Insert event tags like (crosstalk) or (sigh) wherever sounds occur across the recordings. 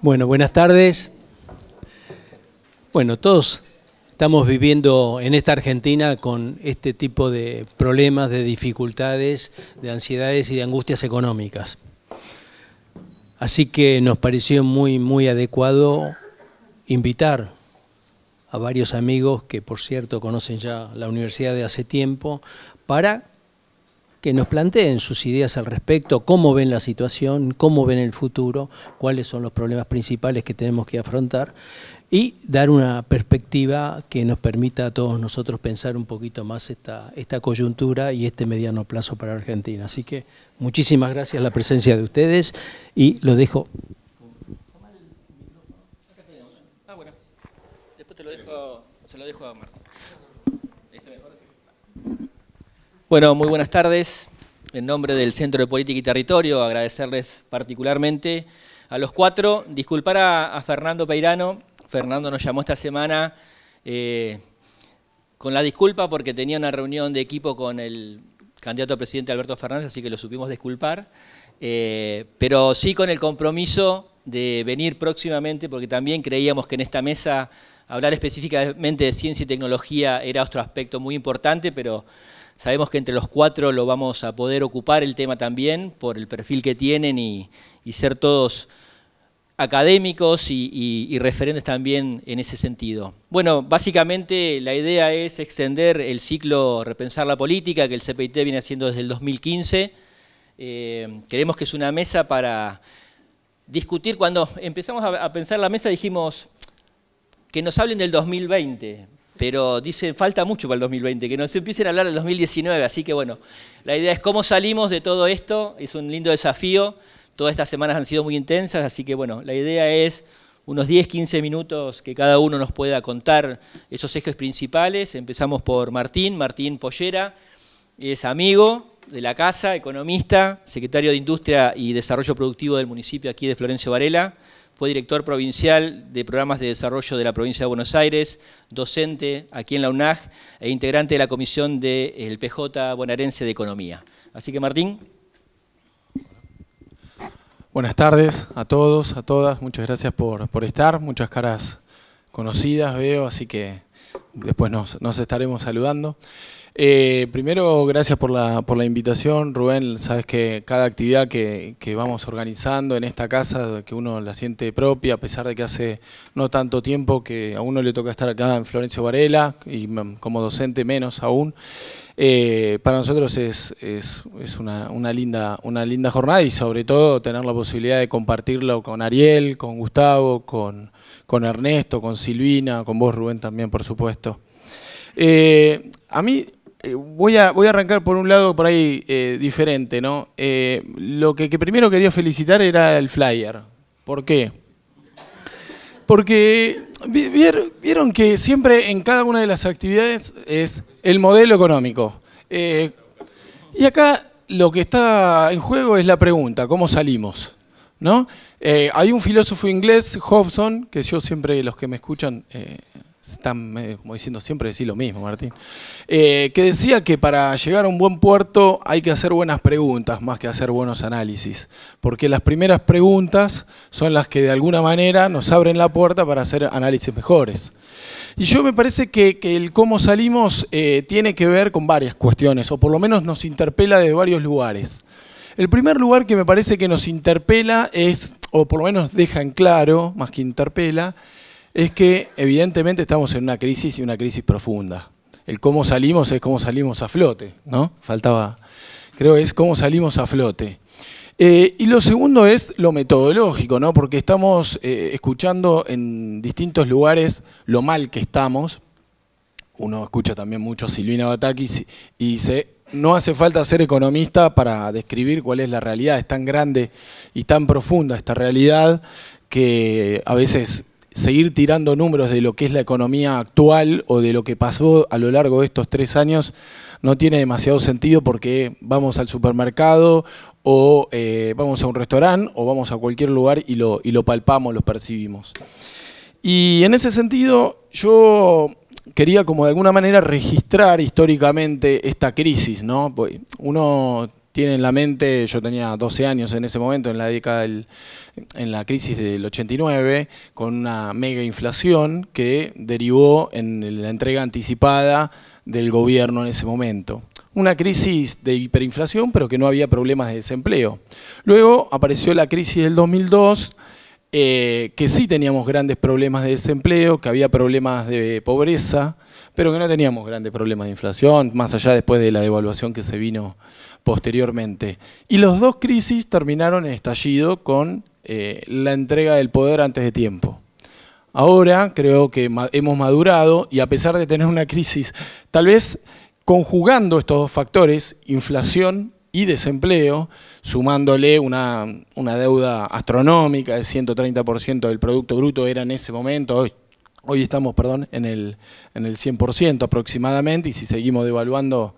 Bueno, buenas tardes. Bueno, todos estamos viviendo en esta Argentina con este tipo de problemas, de dificultades, de ansiedades y de angustias económicas. Así que nos pareció muy, muy adecuado invitar a varios amigos que por cierto conocen ya la universidad de hace tiempo, para que nos planteen sus ideas al respecto, cómo ven la situación, cómo ven el futuro, cuáles son los problemas principales que tenemos que afrontar y dar una perspectiva que nos permita a todos nosotros pensar un poquito más esta, esta coyuntura y este mediano plazo para Argentina. Así que muchísimas gracias la presencia de ustedes y lo dejo dejo este Bueno, muy buenas tardes. En nombre del Centro de Política y Territorio, agradecerles particularmente a los cuatro. Disculpar a, Fernando Peirano. Fernando nos llamó esta semana eh, con la disculpa porque tenía una reunión de equipo con el candidato a presidente Alberto Fernández, así que lo supimos disculpar. Eh, pero sí con el compromiso de venir próximamente, porque también creíamos que en esta mesa hablar específicamente de ciencia y tecnología era otro aspecto muy importante, pero sabemos que entre los cuatro lo vamos a poder ocupar el tema también por el perfil que tienen y, ser todos académicos y, referentes también en ese sentido. Bueno, básicamente la idea es extender el ciclo Repensar la Política que el CPIT viene haciendo desde el 2015. Eh, queremos que es una mesa para discutir. Cuando empezamos a pensar la mesa dijimos, que nos hablen del 2020, pero dicen, falta mucho para el 2020, que nos empiecen a hablar del 2019, así que bueno, la idea es cómo salimos de todo esto, es un lindo desafío, todas estas semanas han sido muy intensas, así que bueno, la idea es unos 10, 15 minutos que cada uno nos pueda contar esos ejes principales. Empezamos por Martín, Martín Pollera, es amigo de la casa, economista, secretario de Industria y Desarrollo Productivo del municipio aquí de Florencio Varela. Fue director provincial de programas de desarrollo de la provincia de Buenos Aires, docente aquí en la UNAG e integrante de la comisión del PJ bonaerense de Economía. Así que Martín. Buenas tardes a todos, a todas. Muchas gracias por estar. Muchas caras conocidas veo, así que después nos, estaremos saludando. Eh, primero, gracias por la, invitación, Rubén. Sabes que cada actividad que, vamos organizando en esta casa, que uno la siente propia, a pesar de que hace no tanto tiempo que a uno le toca estar acá en Florencio Varela y mm, como docente menos aún, eh, para nosotros es, linda, una linda jornada y sobre todo tener la posibilidad de compartirlo con Ariel, con Gustavo, con con Ernesto, con Silvina, con vos Rubén también, por supuesto. Eh, a mí eh, voy, a, voy a arrancar por un lado por ahí eh, diferente, ¿no? lo que, primero quería felicitar era el flyer. ¿Por qué? Porque vieron que siempre en cada una de las actividades es el modelo económico. y acá lo que está en juego es la pregunta, ¿cómo salimos? ¿no? Eh, hay un filósofo inglés, Hobson, que yo siempre, los que me escuchan, eh, están como diciendo siempre decir lo mismo, Martín, eh, que decía que para llegar a un buen puerto hay que hacer buenas preguntas más que hacer buenos análisis, porque las primeras preguntas son las que de alguna manera nos abren la puerta para hacer análisis mejores. Y yo me parece que, que el cómo salimos tiene que ver con varias cuestiones, o por lo menos nos interpela de varios lugares. El primer lugar que me parece que nos interpela es, o por lo menos deja en claro, más que interpela, es que evidentemente estamos en una crisis y una crisis profunda. El cómo salimos es cómo salimos a flote, ¿no? Faltaba, creo es cómo salimos a flote. Eh, y lo segundo es lo metodológico, ¿no? Porque estamos eh, escuchando en distintos lugares lo mal que estamos. Uno escucha también mucho a Silvina Batakis y dice, no hace falta ser economista para describir cuál es la realidad. Es tan grande y tan profunda esta realidad que a veces seguir tirando números de lo que es la economía actual o de lo que pasó a lo largo de estos tres años no tiene demasiado sentido porque vamos al supermercado o eh, vamos a un restaurante o vamos a cualquier lugar y lo, y lo palpamos, lo percibimos. Y en ese sentido yo quería como de alguna manera registrar históricamente esta crisis, ¿no? Pues, uno tiene en la mente, yo tenía 12 años en ese momento, en la década del, en la crisis del 89, con una mega inflación que derivó en la entrega anticipada del gobierno en ese momento. Una crisis de hiperinflación, pero que no había problemas de desempleo. Luego apareció la crisis del 2002, eh, que sí teníamos grandes problemas de desempleo, que había problemas de pobreza, pero que no teníamos grandes problemas de inflación, más allá después de la devaluación que se vino posteriormente. Y los dos crisis terminaron en estallido con eh, la entrega del poder antes de tiempo. Ahora creo que hemos madurado y a pesar de tener una crisis, tal vez conjugando estos dos factores, inflación y desempleo, sumándole una, deuda astronómica el 130% del Producto Bruto, era en ese momento, hoy, hoy estamos perdón, en, el, en el 100% aproximadamente, y si seguimos devaluando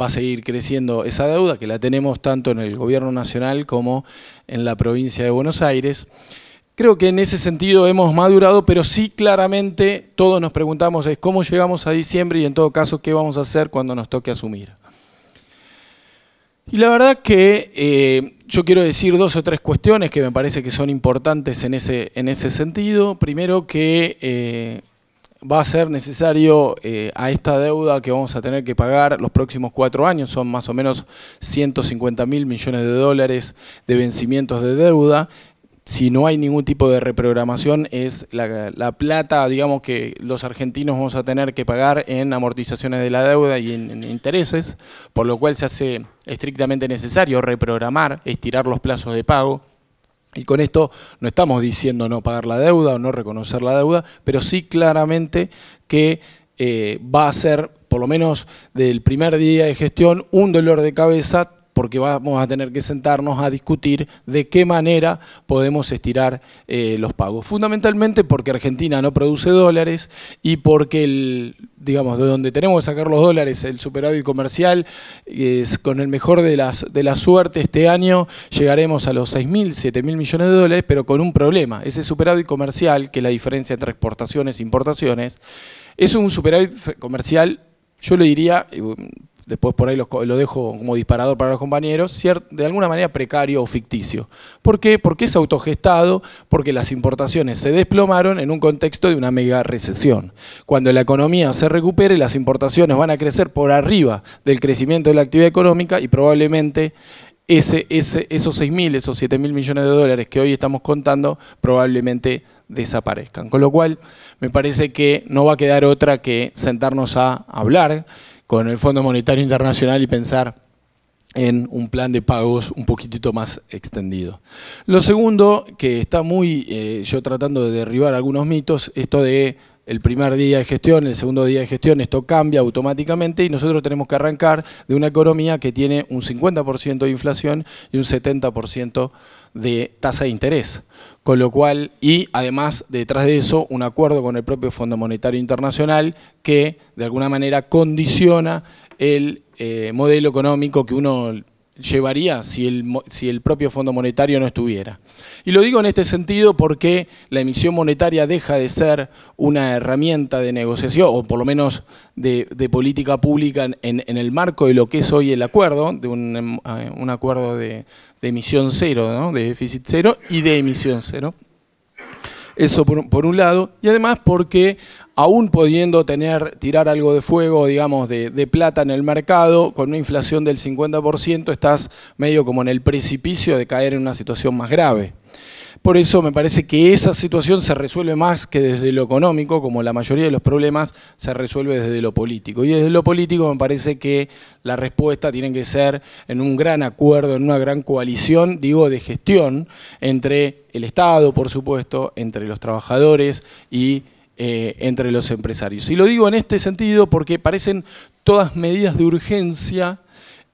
va a seguir creciendo esa deuda, que la tenemos tanto en el gobierno nacional como en la provincia de Buenos Aires. Creo que en ese sentido hemos madurado, pero sí claramente todos nos preguntamos es cómo llegamos a diciembre y en todo caso qué vamos a hacer cuando nos toque asumir. Y la verdad que eh, yo quiero decir dos o tres cuestiones que me parece que son importantes en ese, en ese sentido. Primero que eh, va a ser necesario eh, a esta deuda que vamos a tener que pagar los próximos cuatro años, son más o menos 150 mil millones de dólares de vencimientos de deuda, si no hay ningún tipo de reprogramación, es la, plata, digamos, que los argentinos vamos a tener que pagar en amortizaciones de la deuda y en, intereses, por lo cual se hace estrictamente necesario reprogramar, estirar los plazos de pago. Y con esto no estamos diciendo no pagar la deuda o no reconocer la deuda, pero sí claramente que eh, va a ser, por lo menos del primer día de gestión, un dolor de cabeza porque vamos a tener que sentarnos a discutir de qué manera podemos estirar eh, los pagos. Fundamentalmente porque Argentina no produce dólares y porque, el, digamos, de donde tenemos que sacar los dólares, el superávit comercial, es, con el mejor de, las, de la suerte este año llegaremos a los 6.000, 7.000 millones de dólares, pero con un problema. Ese superávit comercial, que es la diferencia entre exportaciones e importaciones, es un superávit comercial, yo le diría, eh, después por ahí lo, dejo como disparador para los compañeros, de alguna manera precario o ficticio. ¿Por qué? Porque es autogestado, porque las importaciones se desplomaron en un contexto de una mega recesión. Cuando la economía se recupere, las importaciones van a crecer por arriba del crecimiento de la actividad económica y probablemente ese, esos 6.000, esos 7.000 millones de dólares que hoy estamos contando probablemente desaparezcan. Con lo cual, me parece que no va a quedar otra que sentarnos a hablar, con el Fondo Monetario Internacional y pensar en un plan de pagos un poquitito más extendido. Lo segundo, que está muy, eh, yo tratando de derribar algunos mitos, esto de el primer día de gestión, el segundo día de gestión, esto cambia automáticamente y nosotros tenemos que arrancar de una economía que tiene un 50% de inflación y un 70% de tasa de interés. Con lo cual, y además detrás de eso, un acuerdo con el propio Fondo Monetario Internacional que de alguna manera condiciona el eh, modelo económico que uno llevaría si el, si el propio Fondo Monetario no estuviera. Y lo digo en este sentido porque la emisión monetaria deja de ser una herramienta de negociación, o por lo menos de, política pública en, el marco de lo que es hoy el acuerdo, de un, eh, un acuerdo de, de emisión cero, ¿no? de déficit cero y de emisión cero. Eso por, un lado, y además porque aún pudiendo tener, tirar algo de fuego, digamos, de, plata en el mercado, con una inflación del 50%, estás medio como en el precipicio de caer en una situación más grave. Por eso me parece que esa situación se resuelve más que desde lo económico, como la mayoría de los problemas se resuelve desde lo político. Y desde lo político me parece que la respuesta tiene que ser en un gran acuerdo, en una gran coalición, digo, de gestión entre el Estado, por supuesto, entre los trabajadores y eh, entre los empresarios. Y lo digo en este sentido porque parecen todas medidas de urgencia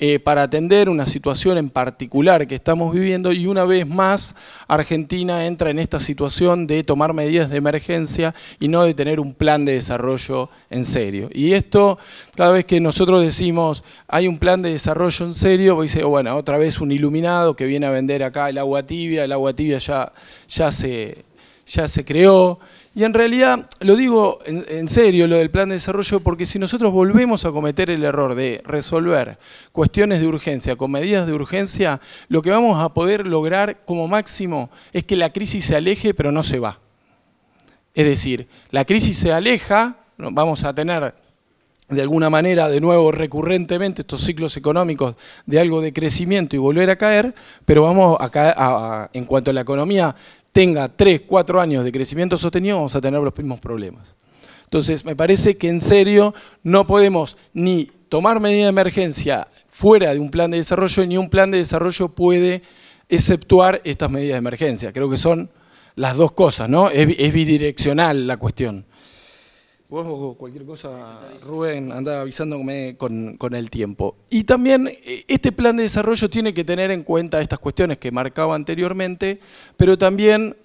eh, para atender una situación en particular que estamos viviendo y una vez más Argentina entra en esta situación de tomar medidas de emergencia y no de tener un plan de desarrollo en serio. Y esto, cada vez que nosotros decimos hay un plan de desarrollo en serio, dice, bueno, otra vez un iluminado que viene a vender acá el agua tibia, el agua tibia ya, ya, se, ya se creó. Y en realidad, lo digo en, serio, lo del plan de desarrollo, porque si nosotros volvemos a cometer el error de resolver cuestiones de urgencia con medidas de urgencia, lo que vamos a poder lograr como máximo es que la crisis se aleje, pero no se va. Es decir, la crisis se aleja, vamos a tener de alguna manera, de nuevo, recurrentemente estos ciclos económicos de algo de crecimiento y volver a caer, pero vamos a, caer, en cuanto a la economía tenga 3, 4 años de crecimiento sostenido, vamos a tener los mismos problemas. Entonces, me parece que en serio no podemos ni tomar medidas de emergencia fuera de un plan de desarrollo, ni un plan de desarrollo puede exceptuar estas medidas de emergencia. Creo que son las dos cosas, ¿no? Es, bidireccional la cuestión. Vos cualquier cosa, Rubén, anda avisándome con, el tiempo. Y también eh, este plan de desarrollo tiene que tener en cuenta estas cuestiones que marcaba anteriormente, pero también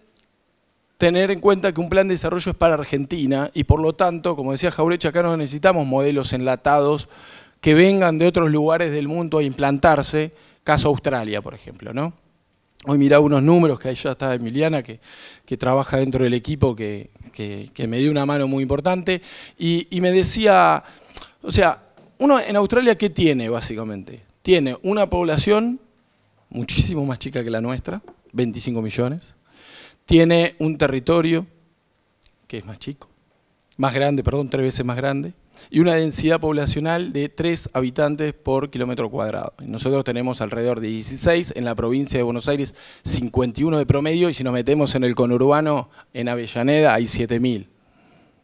tener en cuenta que un plan de desarrollo es para Argentina y por lo tanto, como decía Jaurecha, acá no necesitamos modelos enlatados que vengan de otros lugares del mundo a implantarse, caso Australia, por ejemplo, ¿no? Hoy mirá unos números que ahí ya está Emiliana, que, que trabaja dentro del equipo que, que, me dio una mano muy importante, y, y me decía, o sea, uno en Australia, ¿qué tiene básicamente? Tiene una población muchísimo más chica que la nuestra, 25 millones, tiene un territorio que es más chico, más grande, perdón, tres veces más grande, y una densidad poblacional de 3 habitantes por kilómetro cuadrado. Nosotros tenemos alrededor de 16, en la provincia de Buenos Aires 51 de promedio y si nos metemos en el conurbano, en Avellaneda hay 7.000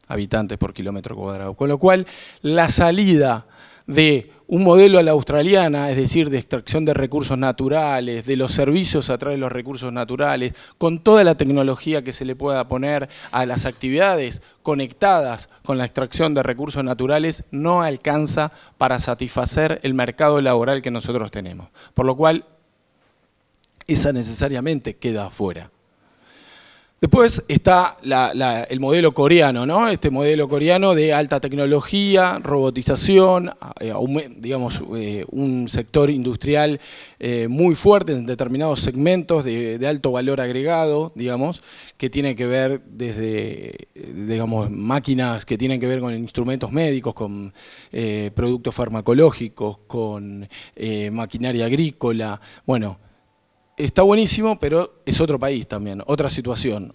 habitantes por kilómetro cuadrado. Con lo cual, la salida de un modelo a la australiana, es decir, de extracción de recursos naturales, de los servicios a través de los recursos naturales, con toda la tecnología que se le pueda poner a las actividades conectadas con la extracción de recursos naturales, no alcanza para satisfacer el mercado laboral que nosotros tenemos. Por lo cual, esa necesariamente queda afuera. Después está el modelo coreano, ¿no? Este modelo coreano de alta tecnología, robotización, eh, un, digamos, eh, un sector industrial eh, muy fuerte en determinados segmentos de, alto valor agregado, digamos, que tiene que ver desde, digamos, máquinas que tienen que ver con instrumentos médicos, con productos farmacológicos, con maquinaria agrícola, bueno está buenísimo, pero es otro país también, otra situación.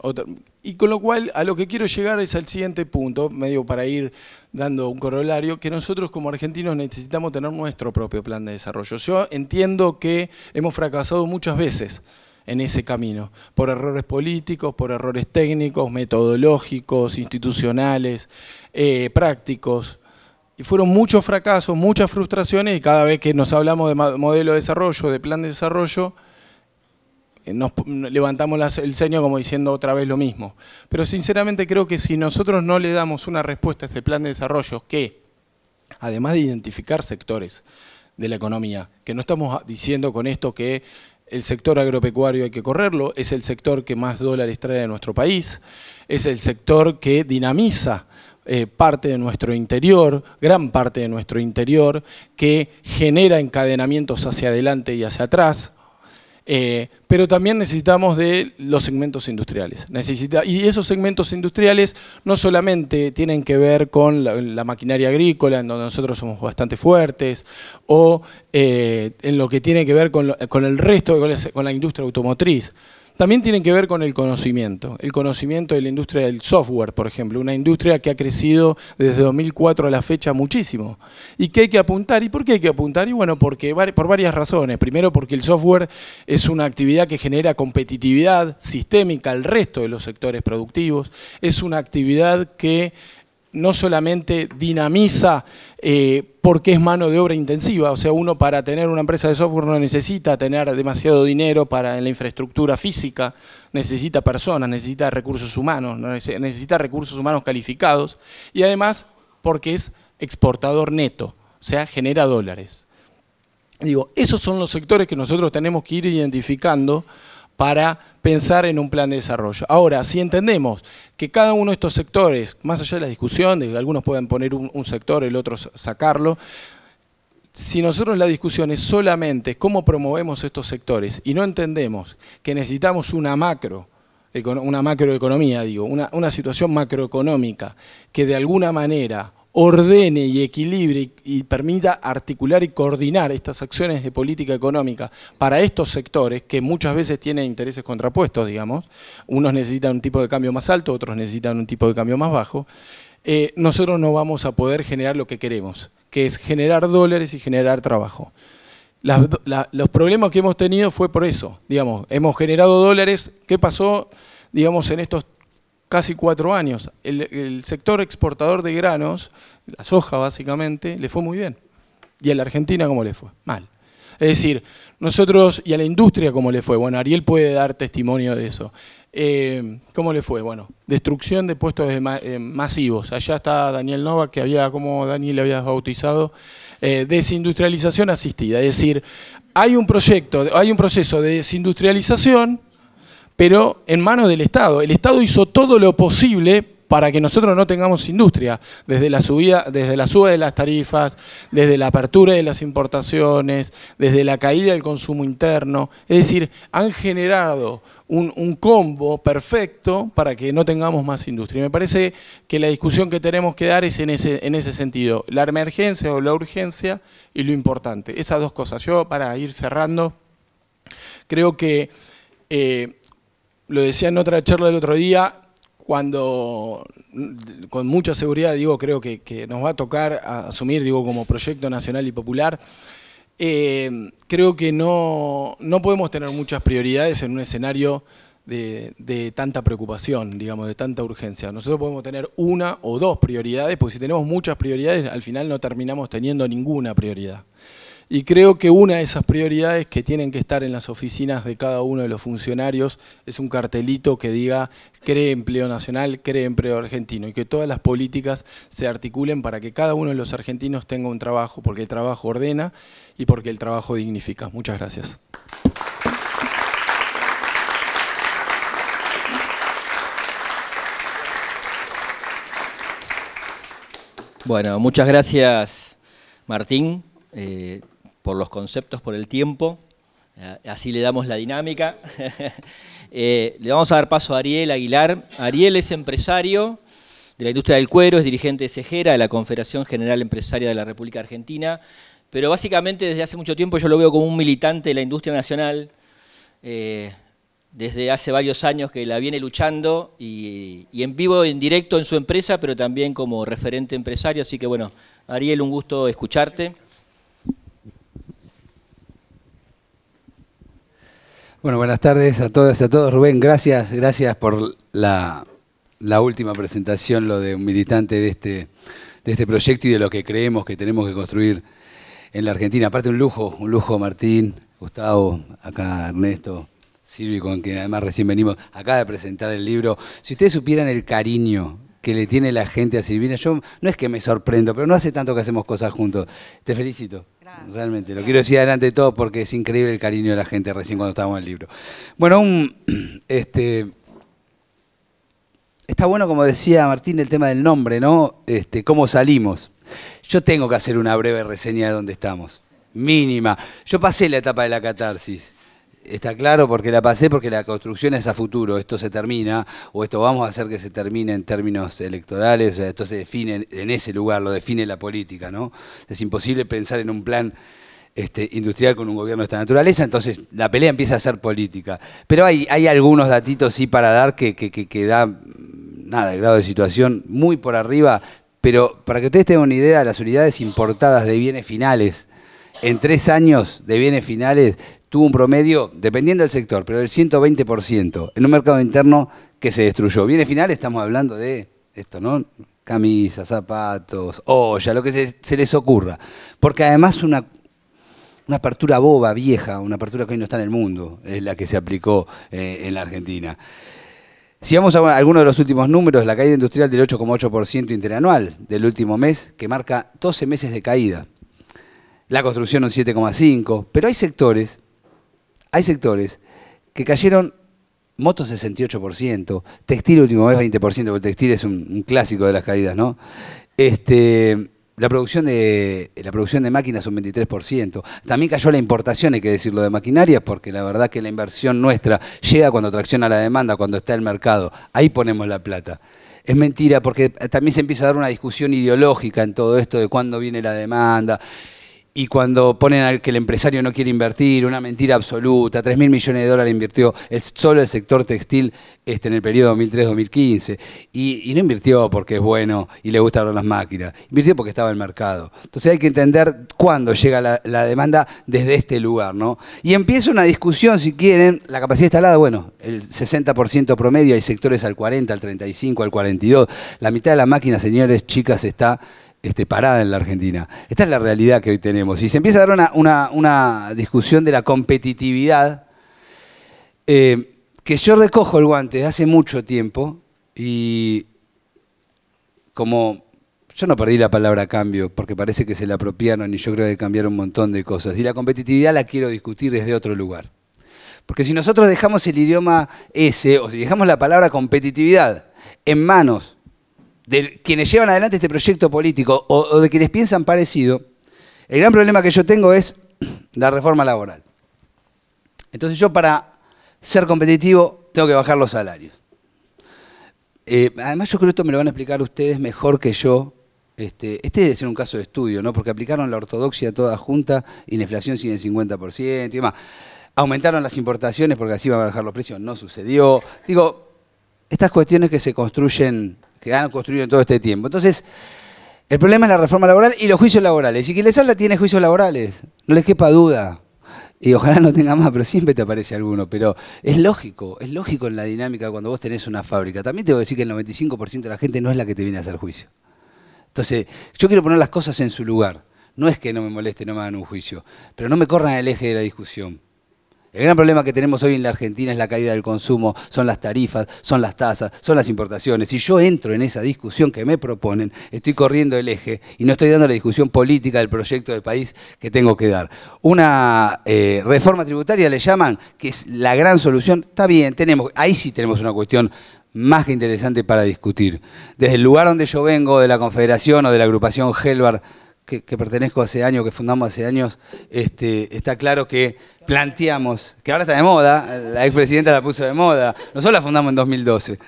Y con lo cual, a lo que quiero llegar es al siguiente punto, medio para ir dando un corolario, que nosotros como argentinos necesitamos tener nuestro propio plan de desarrollo. Yo entiendo que hemos fracasado muchas veces en ese camino, por errores políticos, por errores técnicos, metodológicos, institucionales, eh, prácticos. Y fueron muchos fracasos, muchas frustraciones, y cada vez que nos hablamos de modelo de desarrollo, de plan de desarrollo, eh, nos levantamos el ceño como diciendo otra vez lo mismo. Pero sinceramente creo que si nosotros no le damos una respuesta a ese plan de desarrollo que, además de identificar sectores de la economía, que no estamos diciendo con esto que el sector agropecuario hay que correrlo, es el sector que más dólares trae a nuestro país, es el sector que dinamiza eh, parte de nuestro interior, gran parte de nuestro interior, que genera encadenamientos hacia adelante y hacia atrás, eh, pero también necesitamos de los segmentos industriales. y esos segmentos industriales no solamente tienen que ver con la, maquinaria agrícola, en donde nosotros somos bastante fuertes, o eh, en lo que tiene que ver con, el resto, con la industria automotriz. También tienen que ver con el conocimiento, el conocimiento de la industria del software, por ejemplo, una industria que ha crecido desde 2004 a la fecha muchísimo y que hay que apuntar. ¿Y por qué hay que apuntar? Y bueno, porque, por varias razones. Primero, porque el software es una actividad que genera competitividad sistémica al resto de los sectores productivos, es una actividad que no solamente dinamiza eh, porque es mano de obra intensiva, o sea, uno para tener una empresa de software no necesita tener demasiado dinero para la infraestructura física, necesita personas, necesita recursos humanos, necesita recursos humanos calificados y además porque es exportador neto, o sea, genera dólares. Digo, esos son los sectores que nosotros tenemos que ir identificando para pensar en un plan de desarrollo. Ahora, si entendemos que cada uno de estos sectores, más allá de la discusión, de algunos pueden poner un, sector, el otro sacarlo, si nosotros la discusión es solamente cómo promovemos estos sectores y no entendemos que necesitamos una macro, una macroeconomía, digo, una situación macroeconómica que de alguna manera ordene y equilibre y permita articular y coordinar estas acciones de política económica para estos sectores que muchas veces tienen intereses contrapuestos, digamos, unos necesitan un tipo de cambio más alto, otros necesitan un tipo de cambio más bajo, eh, nosotros no vamos a poder generar lo que queremos, que es generar dólares y generar trabajo. los problemas que hemos tenido fue por eso, digamos, hemos generado dólares, ¿qué pasó, digamos, en estos casi cuatro años. El, sector exportador de granos, la soja básicamente, le fue muy bien. ¿Y a la Argentina cómo le fue? Mal. Es decir, nosotros, y a la industria cómo le fue, bueno, Ariel puede dar testimonio de eso. Eh, ¿Cómo le fue? Bueno, destrucción de puestos de eh, masivos. Allá está Daniel Nova, que había, como Daniel le bautizado, eh, desindustrialización asistida. Es decir, hay un proyecto, hay un proceso de desindustrialización pero en manos del Estado. El Estado hizo todo lo posible para que nosotros no tengamos industria, desde la, subida, desde la suba de las tarifas, desde la apertura de las importaciones, desde la caída del consumo interno. Es decir, han generado un, combo perfecto para que no tengamos más industria. me parece que la discusión que tenemos que dar es en ese, sentido, la emergencia o la urgencia y lo importante. Esas dos cosas. Yo, para ir cerrando, creo que... Eh, lo decía en otra charla el otro día, cuando con mucha seguridad digo, creo que, nos va a tocar asumir, digo, como proyecto nacional y popular, eh, creo que no, podemos tener muchas prioridades en un escenario de, de, tanta preocupación, digamos, de tanta urgencia. Nosotros podemos tener una o dos prioridades, porque si tenemos muchas prioridades, al final no terminamos teniendo ninguna prioridad. Y creo que una de esas prioridades que tienen que estar en las oficinas de cada uno de los funcionarios es un cartelito que diga cree empleo nacional, cree empleo argentino y que todas las políticas se articulen para que cada uno de los argentinos tenga un trabajo, porque el trabajo ordena y porque el trabajo dignifica. Muchas gracias. Bueno, muchas gracias Martín. Eh, por los conceptos, por el tiempo. Eh, así le damos la dinámica. (laughs) Eh, le vamos a dar paso a Ariel Aguilar. Ariel es empresario de la industria del cuero, es dirigente de Cejera, de la Confederación General Empresaria de la República Argentina, pero básicamente desde hace mucho tiempo yo lo veo como un militante de la industria nacional, eh, desde hace varios años que la viene luchando y, y en vivo, en directo en su empresa, pero también como referente empresario. Así que bueno, Ariel, un gusto escucharte. Bueno, buenas tardes a todas y a todos. Rubén, gracias, gracias por la, última presentación, lo de un militante de este, de este proyecto y de lo que creemos que tenemos que construir en la Argentina. Aparte un lujo, un lujo Martín, Gustavo, acá Ernesto, Silvi, con quien además recién venimos, acá de presentar el libro. Si ustedes supieran el cariño que le tiene la gente a Silvina, yo no es que me sorprendo, pero no hace tanto que hacemos cosas juntos. Te felicito. Realmente, lo quiero decir adelante de todo porque es increíble el cariño de la gente recién cuando estábamos en el libro. Bueno, (clears throat) este, está bueno, como decía Martín, el tema del nombre, ¿no? Este, ¿Cómo salimos? Yo tengo que hacer una breve reseña de dónde estamos, mínima. Yo pasé la etapa de la catarsis. Está claro porque la pasé, porque la construcción es a futuro, esto se termina, o esto vamos a hacer que se termine en términos electorales, esto se define en ese lugar, lo define la política, ¿no? Es imposible pensar en un plan este, industrial con un gobierno de esta naturaleza, entonces la pelea empieza a ser política. Pero hay, algunos datitos sí para dar que, que, da, mm, nada, el grado de situación muy por arriba, pero para que ustedes tengan una idea, las unidades importadas de bienes finales, en tres años de bienes finales tuvo un promedio, dependiendo del sector, pero del 120%, en un mercado interno que se destruyó. Bien, al final estamos hablando de esto, ¿no? Camisas, zapatos, olla, lo que se, les ocurra. Porque además una, apertura boba, vieja, una apertura que hoy no está en el mundo, es la que se aplicó eh, en la Argentina. Si vamos a algunos de los últimos números, la caída industrial del 8,8% interanual del último mes, que marca 12 meses de caída. La construcción un 7,5%, pero hay sectores hay sectores que cayeron motos 68%, textil último vez 20%, porque el textil es un, clásico de las caídas, ¿no? Este, la producción de la producción de máquinas un 23%. También cayó la importación, hay que decirlo, de maquinaria, porque la verdad que la inversión nuestra llega cuando tracciona la demanda, cuando está el mercado. Ahí ponemos la plata. Es mentira, porque también se empieza a dar una discusión ideológica en todo esto de cuándo viene la demanda y cuando ponen que el empresario no quiere invertir, una mentira absoluta, 3 mil millones de dólares invirtió solo el sector textil este, en el periodo 2003-2015, y, no invirtió porque es bueno y le gustaron las máquinas, invirtió porque estaba el mercado. Entonces hay que entender cuándo llega la, demanda desde este lugar, ¿no? Y empieza una discusión, si quieren, la capacidad instalada, bueno, el 60% promedio, hay sectores al 40, al 35, al 42, la mitad de las máquina, señores, chicas, está este, parada en la Argentina. Esta es la realidad que hoy tenemos. Y se empieza a dar una, discusión de la competitividad, eh, que yo recojo el guante desde hace mucho tiempo y como yo no perdí la palabra cambio, porque parece que se la apropiaron y yo creo que cambiaron un montón de cosas. Y la competitividad la quiero discutir desde otro lugar. Porque si nosotros dejamos el idioma ese, o si dejamos la palabra competitividad en manos de quienes llevan adelante este proyecto político o, de quienes piensan parecido, el gran problema que yo tengo es (clears throat) la reforma laboral. Entonces yo para ser competitivo tengo que bajar los salarios. Eh, además yo creo que esto me lo van a explicar ustedes mejor que yo. Este, este debe ser un caso de estudio, ¿no? Porque aplicaron la ortodoxia toda junta y la inflación sin el 50% y demás. Aumentaron las importaciones porque así iban a bajar los precios, no sucedió. Digo, estas cuestiones que se construyen que han construido en todo este tiempo. Entonces, el problema es la reforma laboral y los juicios laborales. Y quien les habla tiene juicios laborales, no les quepa duda. Y ojalá no tenga más, pero siempre te aparece alguno. Pero es lógico, es lógico en la dinámica cuando vos tenés una fábrica. También te voy a decir que el 95% de la gente no es la que te viene a hacer juicio. Entonces, yo quiero poner las cosas en su lugar. No es que no me moleste, no me hagan un juicio, pero no me corran el eje de la discusión. El gran problema que tenemos hoy en la Argentina es la caída del consumo, son las tarifas, son las tasas, son las importaciones. Si yo entro en esa discusión que me proponen, estoy corriendo el eje y no estoy dando la discusión política del proyecto del país que tengo que dar. Una eh, reforma tributaria le llaman, que es la gran solución. Está bien, tenemos, ahí sí tenemos una cuestión más que interesante para discutir. Desde el lugar donde yo vengo, de la Confederación o de la agrupación Helvar, que, pertenezco hace años, que fundamos hace años, este, está claro que planteamos, que ahora está de moda, la expresidenta la puso de moda, nosotros la fundamos en 2012.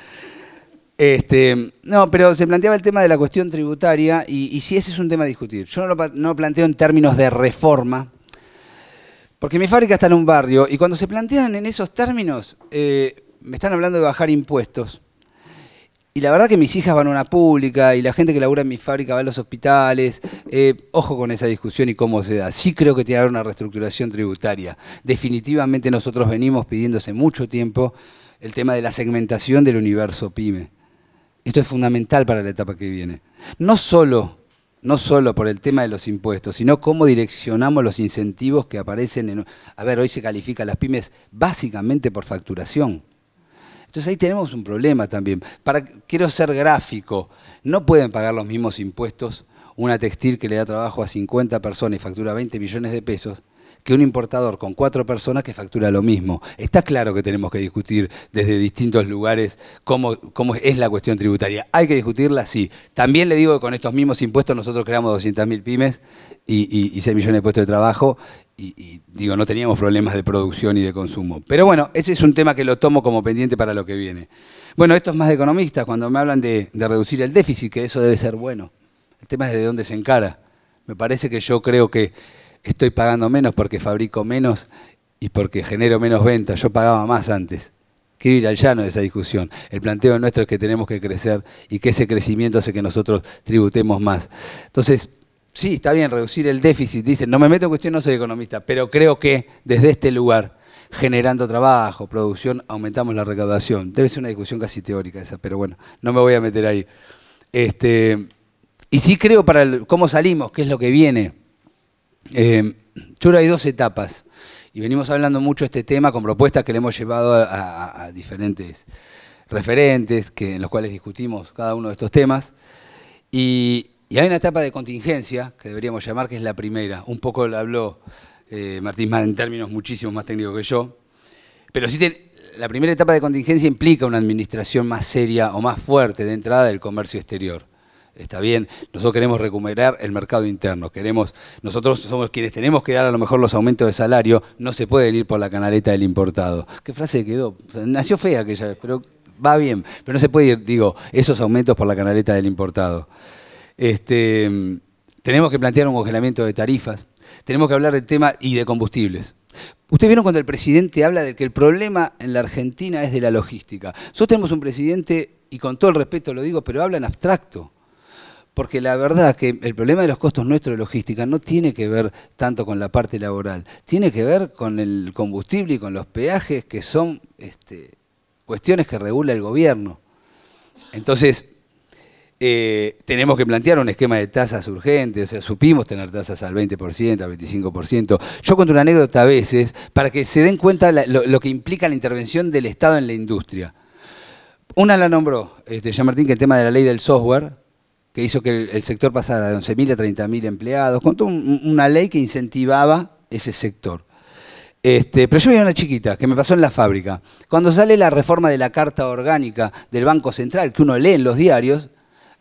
Este, no, pero se planteaba el tema de la cuestión tributaria y, si ese es un tema a discutir. Yo no lo, planteo en términos de reforma, porque mi fábrica está en un barrio y cuando se plantean en esos términos, eh, me están hablando de bajar impuestos. Y la verdad que mis hijas van a una pública y la gente que labura en mi fábrica va a los hospitales. Eh, ojo con esa discusión y cómo se da. Sí creo que tiene que haber una reestructuración tributaria. Definitivamente nosotros venimos pidiéndose mucho tiempo el tema de la segmentación del universo PYME. Esto es fundamental para la etapa que viene. No solo, no solo por el tema de los impuestos, sino cómo direccionamos los incentivos que aparecen en... A ver, hoy se califican las pymes básicamente por facturación. Entonces ahí tenemos un problema también. Para, quiero ser gráfico, no pueden pagar los mismos impuestos una textil que le da trabajo a 50 personas y factura 20 millones de pesos que un importador con cuatro personas que factura lo mismo. Está claro que tenemos que discutir desde distintos lugares cómo, cómo es la cuestión tributaria. Hay que discutirla, sí. También le digo que con estos mismos impuestos nosotros creamos 200.000 pymes y, y, 6 millones de puestos de trabajo y, digo, no teníamos problemas de producción y de consumo. Pero bueno, ese es un tema que lo tomo como pendiente para lo que viene. Bueno, esto es más de economistas, cuando me hablan de, de reducir el déficit, que eso debe ser bueno. El tema es de dónde se encara. Me parece que yo creo que estoy pagando menos porque fabrico menos y porque genero menos ventas. Yo pagaba más antes. Quiero ir al llano de esa discusión. El planteo nuestro es que tenemos que crecer y que ese crecimiento hace que nosotros tributemos más. Entonces, sí, está bien reducir el déficit. Dicen, no me meto en cuestión, no soy economista, pero creo que desde este lugar, generando trabajo, producción, aumentamos la recaudación. Debe ser una discusión casi teórica esa, pero bueno, no me voy a meter ahí. Este, y sí creo para cómo salimos, qué es lo que viene. Eh, hay dos etapas y venimos hablando mucho de este tema con propuestas que le hemos llevado a, diferentes referentes que, en los cuales discutimos cada uno de estos temas. Y, hay una etapa de contingencia que deberíamos llamar, que es la primera. Un poco lo habló eh, Martín más en términos muchísimo más técnicos que yo. Pero sí, la primera etapa de contingencia implica una administración más seria o más fuerte de entrada del comercio exterior está bien. Nosotros queremos recuperar el mercado interno, queremos, nosotros somos quienes tenemos que dar a lo mejor los aumentos de salario, no se pueden ir por la canaleta del importado. ¿Qué frase quedó? Nació fea aquella vez, pero va bien. Pero no se puede ir, digo, esos aumentos por la canaleta del importado. Este, tenemos que plantear un congelamiento de tarifas, tenemos que hablar del tema y de combustibles. Ustedes vieron cuando el presidente habla de que el problema en la Argentina es de la logística. Nosotros tenemos un presidente, y con todo el respeto lo digo, pero habla en abstracto porque la verdad que el problema de los costos nuestros de logística no tiene que ver tanto con la parte laboral, tiene que ver con el combustible y con los peajes que son este, cuestiones que regula el gobierno. Entonces, eh, tenemos que plantear un esquema de tasas urgentes, supimos tener tasas al 20%, al 25%. Yo cuento una anécdota a veces para que se den cuenta lo, que implica la intervención del Estado en la industria. Una la nombró, este, Jean Martín, que el tema de la ley del software, que hizo que el, sector pasara de 11.000 a 30.000 empleados, con una ley que incentivaba ese sector. Este, pero yo vi una chiquita que me pasó en la fábrica. Cuando sale la reforma de la Carta Orgánica del Banco Central, que uno lee en los diarios,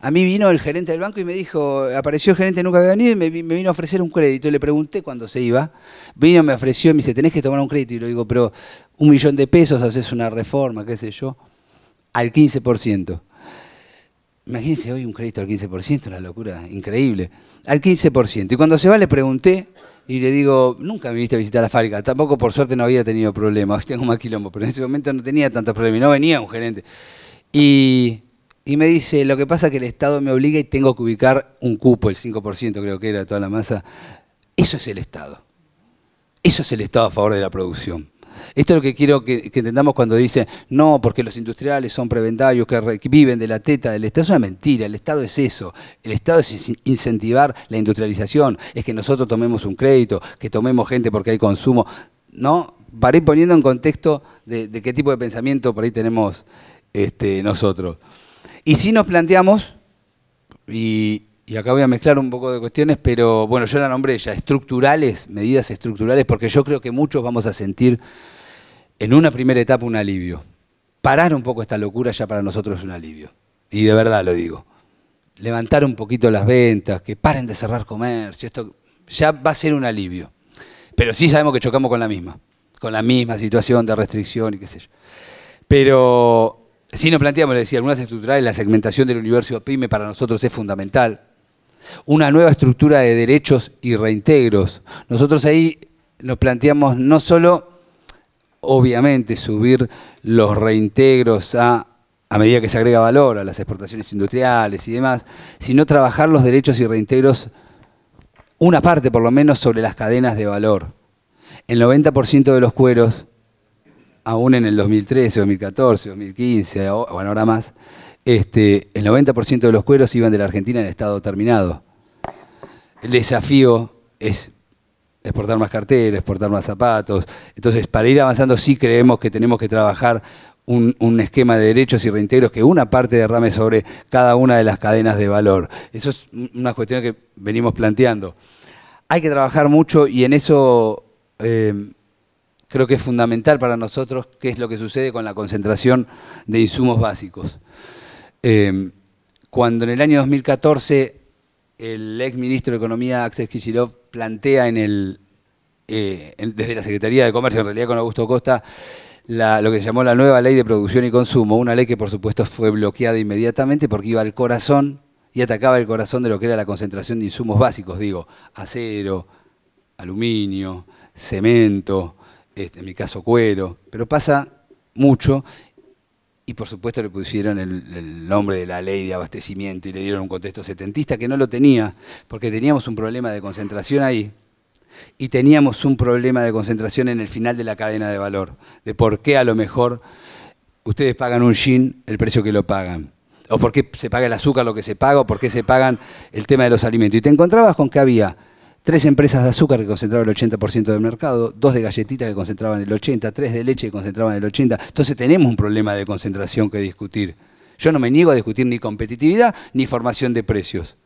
a mí vino el gerente del banco y me dijo, apareció el gerente, nunca había venido, y me, vino a ofrecer un crédito. Y le pregunté cuándo se iba. Vino, me ofreció y me dice, tenés que tomar un crédito. Y le digo, pero un millón de pesos haces una reforma, qué sé yo, al 15%. Imagínense hoy un crédito al 15%, una locura increíble. Al 15%. Y cuando se va le pregunté y le digo, nunca viniste a visitar la fábrica. Tampoco por suerte no había tenido problemas. (laughs) Tengo más quilombo, pero en ese momento no tenía tantos problemas. No venía un gerente. Y, y me dice, lo que pasa es que el Estado me obliga y tengo que ubicar un cupo, el 5% creo que era toda la masa. Eso es el Estado. Eso es el Estado a favor de la producción. Esto es lo que quiero que, entendamos cuando dicen, no, porque los industriales son prebendarios que, viven de la teta del Estado. Es una mentira, el Estado es eso. El Estado es incentivar la industrialización, es que nosotros tomemos un crédito, que tomemos gente porque hay consumo. No, para ir poniendo en contexto de, qué tipo de pensamiento por ahí tenemos este, nosotros. Y si nos planteamos, y, y acá voy a mezclar un poco de cuestiones, pero bueno, yo la nombré ya, estructurales, medidas estructurales, porque yo creo que muchos vamos a sentir en una primera etapa un alivio. Parar un poco esta locura ya para nosotros es un alivio. Y de verdad lo digo. Levantar un poquito las ventas, que paren de cerrar comercio, esto ya va a ser un alivio. Pero sí sabemos que chocamos con la misma, con la misma situación de restricción y qué sé yo. Pero sí nos planteamos, le decía, algunas estructurales, la segmentación del universo PYME para nosotros es fundamental una nueva estructura de derechos y reintegros. Nosotros ahí nos planteamos no solo, obviamente, subir los reintegros a, a medida que se agrega valor a las exportaciones industriales y demás, sino trabajar los derechos y reintegros, una parte por lo menos, sobre las cadenas de valor. El 90% de los cueros, aún en el 2013, 2014, 2015, bueno, ahora más, este, el 90% de los cueros iban de la Argentina en estado terminado. El desafío es exportar más carteles, exportar más zapatos. Entonces, para ir avanzando sí creemos que tenemos que trabajar un, esquema de derechos y reintegros que una parte derrame sobre cada una de las cadenas de valor. Eso es una cuestión que venimos planteando. Hay que trabajar mucho y en eso eh, creo que es fundamental para nosotros qué es lo que sucede con la concentración de insumos básicos. Em, cuando en el año 2014 el ex ministro de Economía, Axel Kicillof, plantea en el, eh, desde la Secretaría de Comercio, en realidad con Augusto Costa, lo que se llamó la nueva ley de producción y consumo, una ley que por supuesto fue bloqueada inmediatamente porque iba al corazón y atacaba el corazón de lo que era la concentración de insumos básicos, digo, acero, aluminio, cemento, este, en mi caso cuero, pero pasa mucho y por supuesto le pusieron el, nombre de la ley de abastecimiento y le dieron un contexto setentista que no lo tenía, porque teníamos un problema de concentración ahí y teníamos un problema de concentración en el final de la cadena de valor, de por qué a lo mejor ustedes pagan un yin el precio que lo pagan, o por qué se paga el azúcar lo que se paga, o por qué se pagan el tema de los alimentos. Y te encontrabas con que había tres empresas de azúcar que concentraban el 80% del mercado, dos de galletitas que concentraban el 80%, tres de leche que concentraban el 80%. Entonces tenemos un problema de concentración que discutir. Yo no me niego a discutir ni competitividad ni formación de precios.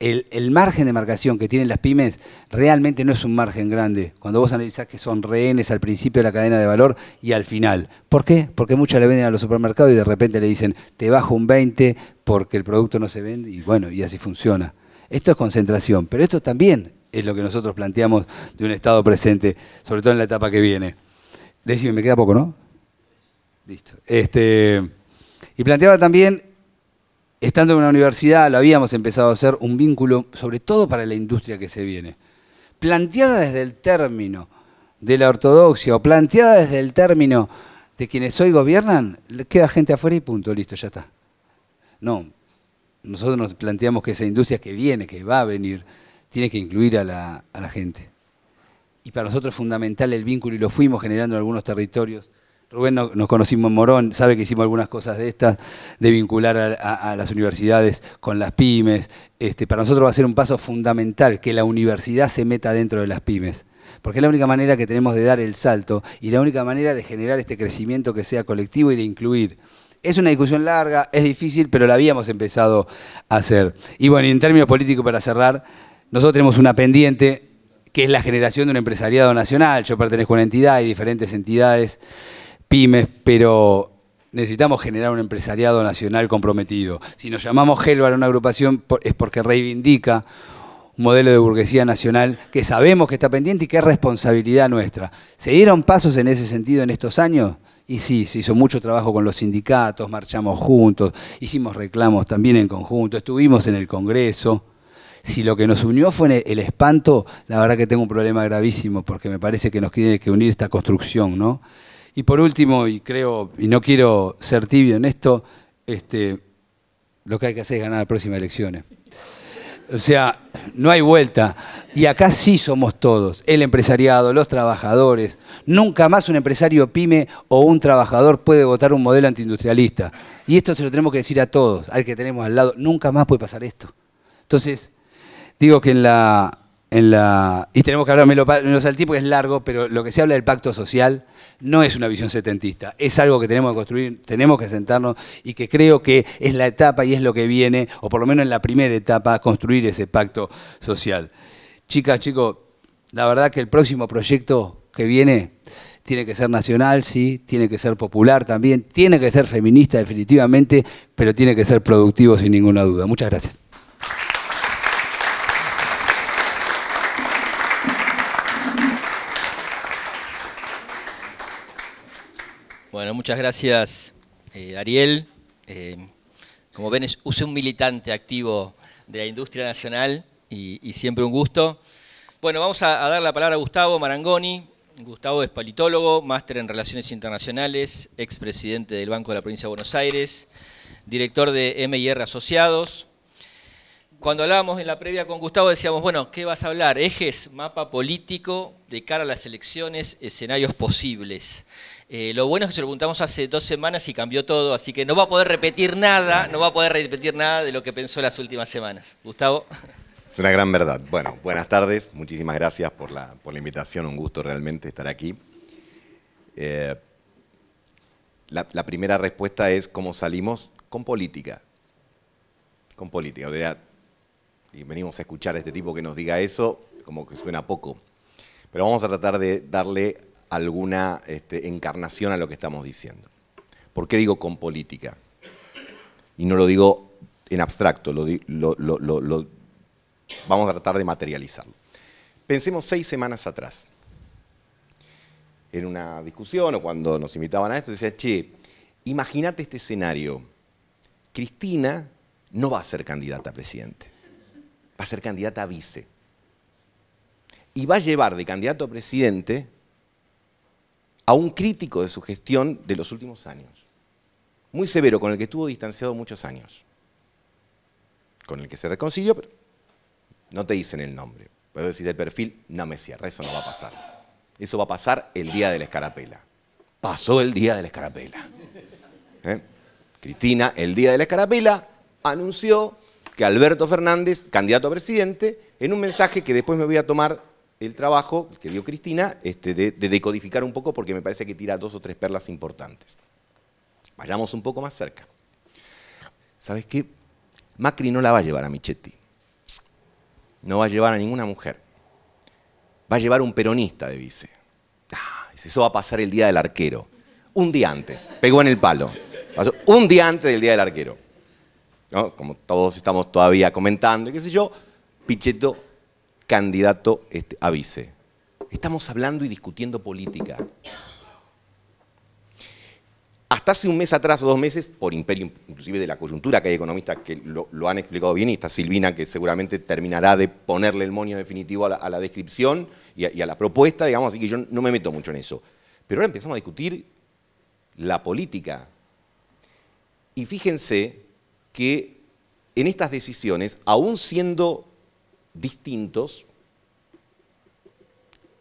El, margen de marcación que tienen las pymes realmente no es un margen grande. Cuando vos analizás que son rehenes al principio de la cadena de valor y al final. ¿Por qué? Porque muchas le venden a los supermercados y de repente le dicen, te bajo un 20 porque el producto no se vende y bueno, y así funciona. Esto es concentración, pero esto también es lo que nosotros planteamos de un Estado presente, sobre todo en la etapa que viene. Decime, me queda poco, ¿no? Listo. Este, y planteaba también, estando en una universidad, lo habíamos empezado a hacer, un vínculo, sobre todo para la industria que se viene. Planteada desde el término de la ortodoxia o planteada desde el término de quienes hoy gobiernan, queda gente afuera y punto, listo, ya está. No, nosotros nos planteamos que esa industria que viene, que va a venir, tiene que incluir a la, gente. Y para nosotros es fundamental el vínculo y lo fuimos generando en algunos territorios. Rubén nos conocimos en Morón, sabe que hicimos algunas cosas de estas, de vincular a, a, las universidades con las pymes. Este, para nosotros va a ser un paso fundamental que la universidad se meta dentro de las pymes, porque es la única manera que tenemos de dar el salto y la única manera de generar este crecimiento que sea colectivo y de incluir. Es una discusión larga, es difícil, pero la habíamos empezado a hacer. Y bueno, en términos políticos, para cerrar, nosotros tenemos una pendiente que es la generación de un empresariado nacional. Yo pertenezco a una entidad y diferentes entidades, pymes, pero necesitamos generar un empresariado nacional comprometido. Si nos llamamos a una agrupación es porque reivindica un modelo de burguesía nacional que sabemos que está pendiente y que es responsabilidad nuestra. ¿Se dieron pasos en ese sentido en estos años? Y sí, se hizo mucho trabajo con los sindicatos, marchamos juntos, hicimos reclamos también en conjunto, estuvimos en el Congreso. Si lo que nos unió fue e-, el espanto, la verdad que tengo un problema gravísimo, porque me parece que nos tiene que unir esta construcción, ¿no? Y por último, y creo, y no quiero ser tibio en esto, este, lo que hay que hacer es ganar las próximas elecciones. O sea, no hay vuelta. Y acá sí somos todos, el empresariado, los trabajadores. Nunca más un empresario pyme o un trabajador puede votar un modelo antiindustrialista. Y esto se lo tenemos que decir a todos, al que tenemos al lado. Nunca más puede pasar esto. Entonces, digo que en la... y tenemos que hablar, me lo, me lo es largo, pero lo que se habla del pacto social no es una visión setentista, es algo que tenemos que construir, tenemos que sentarnos y que creo que es la etapa y es lo que viene, o por lo menos en la primera etapa, construir ese pacto social. Chicas, chicos, la verdad que el próximo proyecto que viene tiene que ser nacional, sí, tiene que ser popular también, tiene que ser feminista definitivamente, pero tiene que ser productivo sin ninguna duda. Muchas gracias. Bueno, muchas gracias, eh, Ariel. Eh, como ven, es, un militante activo de la industria nacional y, siempre un gusto. Bueno, vamos a, dar la palabra a Gustavo Marangoni. Gustavo es politólogo, máster en Relaciones Internacionales, expresidente del Banco de la Provincia de Buenos Aires, director de MIR Asociados. Cuando hablábamos en la previa con Gustavo decíamos, bueno, ¿qué vas a hablar? Ejes, mapa político de cara a las elecciones, escenarios posibles. Eh, lo bueno es que se lo preguntamos hace dos semanas y cambió todo, así que no va a poder repetir nada, no va a poder repetir nada de lo que pensó las últimas semanas. Gustavo. Es una gran verdad. Bueno, buenas tardes, muchísimas gracias por la, invitación, un gusto realmente estar aquí. Eh, la, primera respuesta es cómo salimos con política. Con política. O sea, y venimos a escuchar a este tipo que nos diga eso, como que suena poco. Pero vamos a tratar de darle alguna este, encarnación a lo que estamos diciendo. ¿Por qué digo con política? Y no lo digo en abstracto, vamos a tratar de materializarlo. Pensemos seis semanas atrás, en una discusión o cuando nos invitaban a esto, decía, che, imagínate este escenario. Cristina no va a ser candidata a presidente, va a ser candidata a vice. Y va a llevar de candidato a presidente a un crítico de su gestión de los últimos años, muy severo, con el que estuvo distanciado muchos años, con el que se reconcilió, pero no te dicen el nombre. Puedo decir el perfil, no me cierra, eso no va a pasar. Eso va a pasar el día de la escarapela. Pasó el día de la escarapela. ¿Eh? Cristina, el día de la escarapela, anunció que Alberto Fernández, candidato a presidente, en un mensaje que después me voy a tomar el trabajo que dio Cristina este, de, decodificar un poco porque me parece que tira dos o tres perlas importantes. Vayamos un poco más cerca. ¿Sabes qué? Macri no la va a llevar a Michetti. No va a llevar a ninguna mujer. Va a llevar un peronista de vice. Ah, eso va a pasar el día del arquero. Un día antes. Pegó en el palo. un día antes del día del arquero. Como todos estamos todavía comentando, y qué sé yo, Pichetto candidato este, a vice. Estamos hablando y discutiendo política. Hasta hace un mes atrás o dos meses, por imperio inclusive de la coyuntura, que hay economistas que lo, han explicado bien, y está Silvina que seguramente terminará de ponerle el moño definitivo a la, descripción y a la propuesta, digamos, así que yo no me meto mucho en eso. Pero ahora empezamos a discutir la política. Y fíjense que en estas decisiones, aún siendo distintos,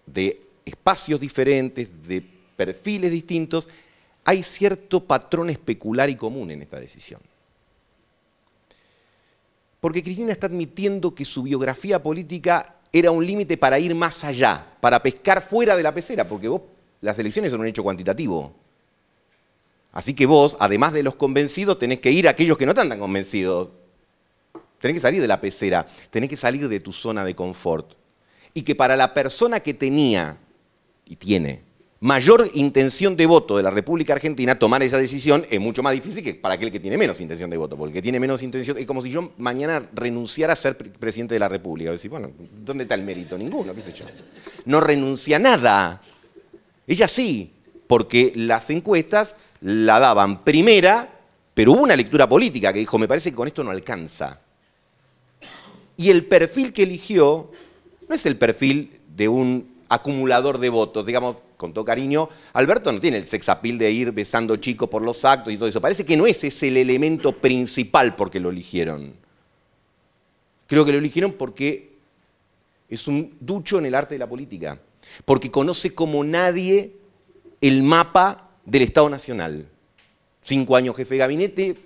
de espacios diferentes, de perfiles distintos, hay cierto patrón especular y común en esta decisión. Porque Cristina está admitiendo que su biografía política era un límite para ir más allá, para pescar fuera de la pecera, porque vos, las elecciones son un hecho cuantitativo. Así que vos, además de los convencidos, tenés que ir a aquellos que no están tan convencidos. Tenés que salir de la pecera, tenés que salir de tu zona de confort. Y que para la persona que tenía y tiene mayor intención de voto de la República Argentina, tomar esa decisión es mucho más difícil que para aquel que tiene menos intención de voto, porque el que tiene menos intención es como si yo mañana renunciara a ser presidente de la República. Decir, bueno, ¿dónde está el mérito? Ninguno, qué sé yo. No renuncia a nada. Ella sí, porque las encuestas la daban primera, pero hubo una lectura política que dijo, me parece que con esto no alcanza. Y el perfil que eligió no es el perfil de un acumulador de votos, digamos, con todo cariño, Alberto no tiene el sexapil de ir besando chicos por los actos y todo eso. Parece que no ese es el elemento principal porque lo eligieron. Creo que lo eligieron porque es un ducho en el arte de la política, porque conoce como nadie el mapa del Estado Nacional cinco años jefe de gabinete,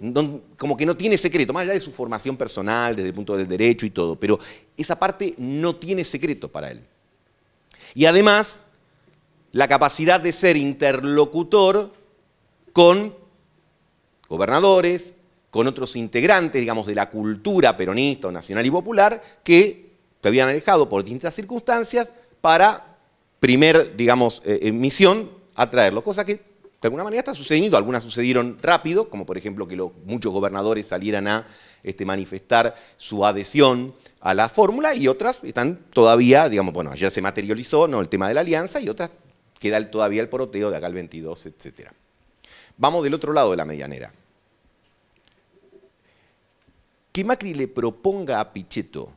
como que no tiene secreto, más allá de su formación personal, desde el punto del derecho y todo, pero esa parte no tiene secreto para él. Y además, la capacidad de ser interlocutor con gobernadores, con otros integrantes, digamos, de la cultura peronista o nacional y popular, que se habían alejado por distintas circunstancias para primer, digamos, eh, eh, misión atraerlo, cosa que de alguna manera está sucediendo. Algunas sucedieron rápido, como por ejemplo que muchos gobernadores salieran a este, manifestar su adhesión a la fórmula y otras están todavía, digamos, bueno, ayer se materializó ¿no? el tema de la alianza y otras queda todavía el poroteo de acá al 22, etc. Vamos del otro lado de la medianera. Que Macri le proponga a Pichetto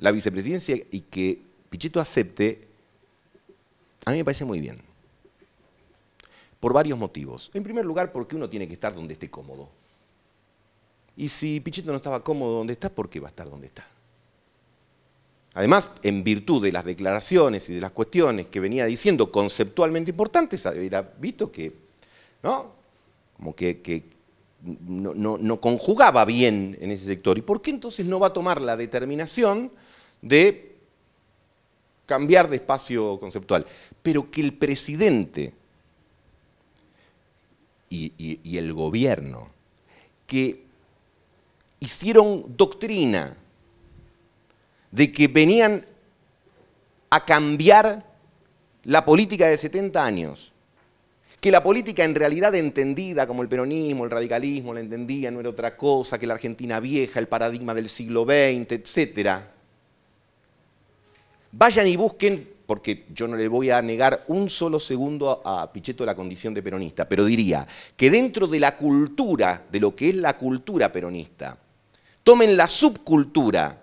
la vicepresidencia y que Pichetto acepte, a mí me parece muy bien por varios motivos. En primer lugar, porque uno tiene que estar donde esté cómodo. Y si Pichetto no estaba cómodo donde está, ¿por qué va a estar donde está? Además, en virtud de las declaraciones y de las cuestiones que venía diciendo conceptualmente importantes, había visto que, ¿no? Como que, no, conjugaba bien en ese sector. ¿Y por qué entonces no va a tomar la determinación de cambiar de espacio conceptual? Pero que el presidente y, el gobierno, que hicieron doctrina de que venían a cambiar la política de 70 años. Que la política en realidad entendida como el peronismo, el radicalismo, la entendía, no era otra cosa que la Argentina vieja, el paradigma del siglo XX, etc. Vayan y busquen porque yo no le voy a negar un solo segundo a, Pichetto la condición de peronista, pero diría que dentro de la cultura, de lo que es la cultura peronista, tomen la subcultura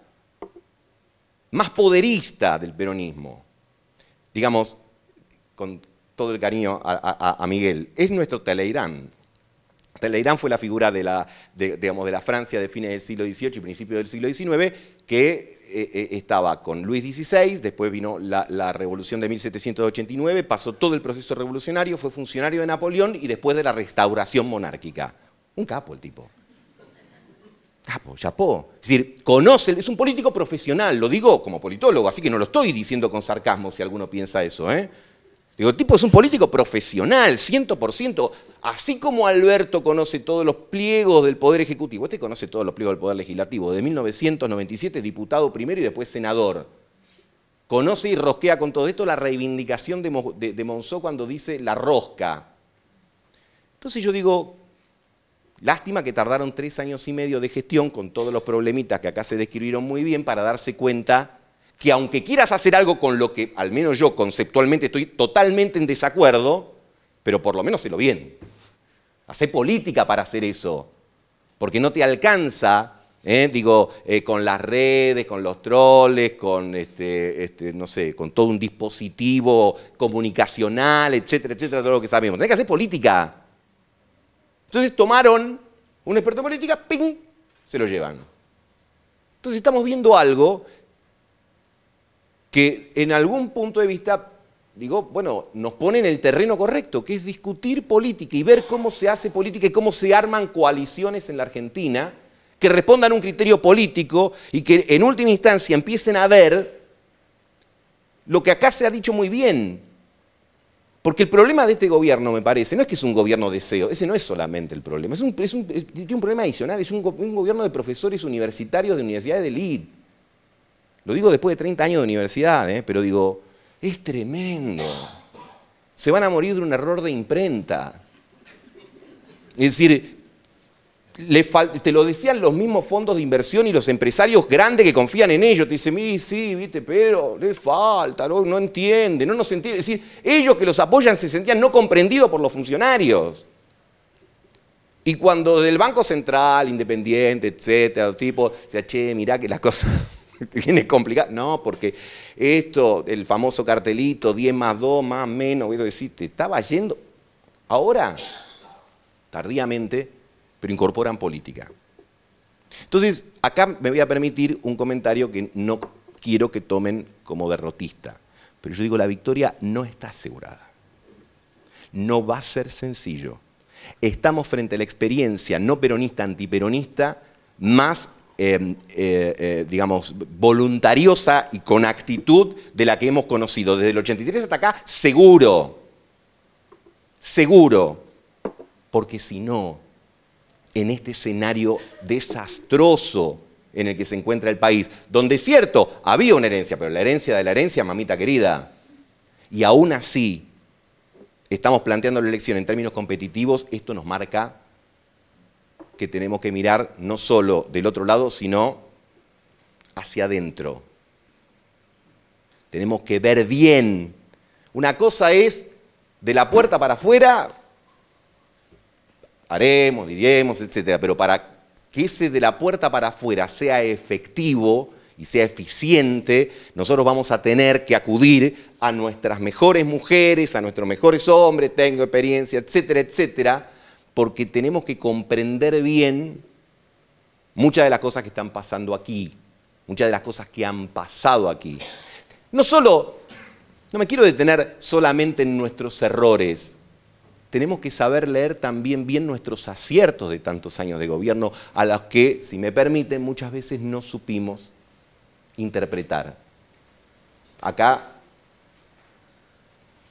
más poderista del peronismo. Digamos, con todo el cariño a, Miguel, es nuestro Teleirán. Teleirán fue la figura de la, de la Francia de fines del siglo XVIII y principios del siglo XIX, que eh, eh, estaba con Luis XVI, después vino la, revolución de 1789, pasó todo el proceso revolucionario, fue funcionario de Napoleón y después de la restauración monárquica. Un capo el tipo. Capo, chapó. Es decir, conoce, es un político profesional, lo digo como politólogo, así que no lo estoy diciendo con sarcasmo si alguno piensa eso. ¿eh? Digo, tipo es un político profesional, 100%, así como Alberto conoce todos los pliegos del Poder Ejecutivo, este conoce todos los pliegos del Poder Legislativo, de 1997 diputado primero y después senador. Conoce y rosquea con todo esto la reivindicación de, Mo, cuando dice la rosca. Entonces yo digo, lástima que tardaron tres años y medio de gestión con todos los problemitas que acá se describieron muy bien para darse cuenta que aunque quieras hacer algo con lo que al menos yo conceptualmente estoy totalmente en desacuerdo, pero por lo menos se lo bien. Hace política para hacer eso. Porque no te alcanza, ¿eh? digo, eh, con las redes, con los troles, con este, este, no sé, con todo un dispositivo comunicacional, etcétera, etcétera, todo lo que sabemos. Tenés que hacer política. Entonces tomaron un experto en política, ¡ping! se lo llevan. Entonces estamos viendo algo que en algún punto de vista digo, bueno, nos pone en el terreno correcto, que es discutir política y ver cómo se hace política y cómo se arman coaliciones en la Argentina que respondan a un criterio político y que en última instancia empiecen a ver lo que acá se ha dicho muy bien. Porque el problema de este gobierno, me parece, no es que es un gobierno deseo, ese no es solamente el problema, es un, problema adicional, es un, gobierno de profesores universitarios de universidades de elite. Lo digo después de 30 años de universidad, ¿eh? pero digo, es tremendo. Se van a morir de un error de imprenta. Es decir, te lo decían los mismos fondos de inversión y los empresarios grandes que confían en ellos. Te dicen, sí, sí, viste, pero le falta, no, entiende, no nos entiende. Es decir, ellos que los apoyan se sentían no comprendidos por los funcionarios. Y cuando del Banco Central, Independiente, etcétera, tipo, decía, che, mirá que las cosas (laughs) Viene complicado. No, porque esto, el famoso cartelito, 10 más 2, más menos, quiero decir, te estaba yendo. Ahora, tardíamente, pero incorporan política. Entonces, acá me voy a permitir un comentario que no quiero que tomen como derrotista. Pero yo digo, la victoria no está asegurada. No va a ser sencillo. Estamos frente a la experiencia no peronista, antiperonista, más Em, eh, eh, digamos, voluntariosa y con actitud de la que hemos conocido desde el 83 hasta acá, seguro, seguro, porque si no, en este escenario desastroso en el que se encuentra el país, donde es cierto, había una herencia, pero la herencia de la herencia, mamita querida, y aún así estamos planteando la elección en términos competitivos, esto nos marca que tenemos que mirar no solo del otro lado, sino hacia adentro. Tenemos que ver bien. Una cosa es de la puerta para afuera, haremos, diremos, etcétera, pero para que ese de la puerta para afuera sea efectivo, y sea eficiente, nosotros vamos a tener que acudir a nuestras mejores mujeres, a nuestros mejores hombres, tengo experiencia, etcétera, etcétera, porque tenemos que comprender bien muchas de las cosas que están pasando aquí, muchas de las cosas que han pasado aquí. No solo, no me quiero detener solamente en nuestros errores, tenemos que saber leer también bien nuestros aciertos de tantos años de gobierno, a los que, si me permiten, muchas veces no supimos interpretar. Acá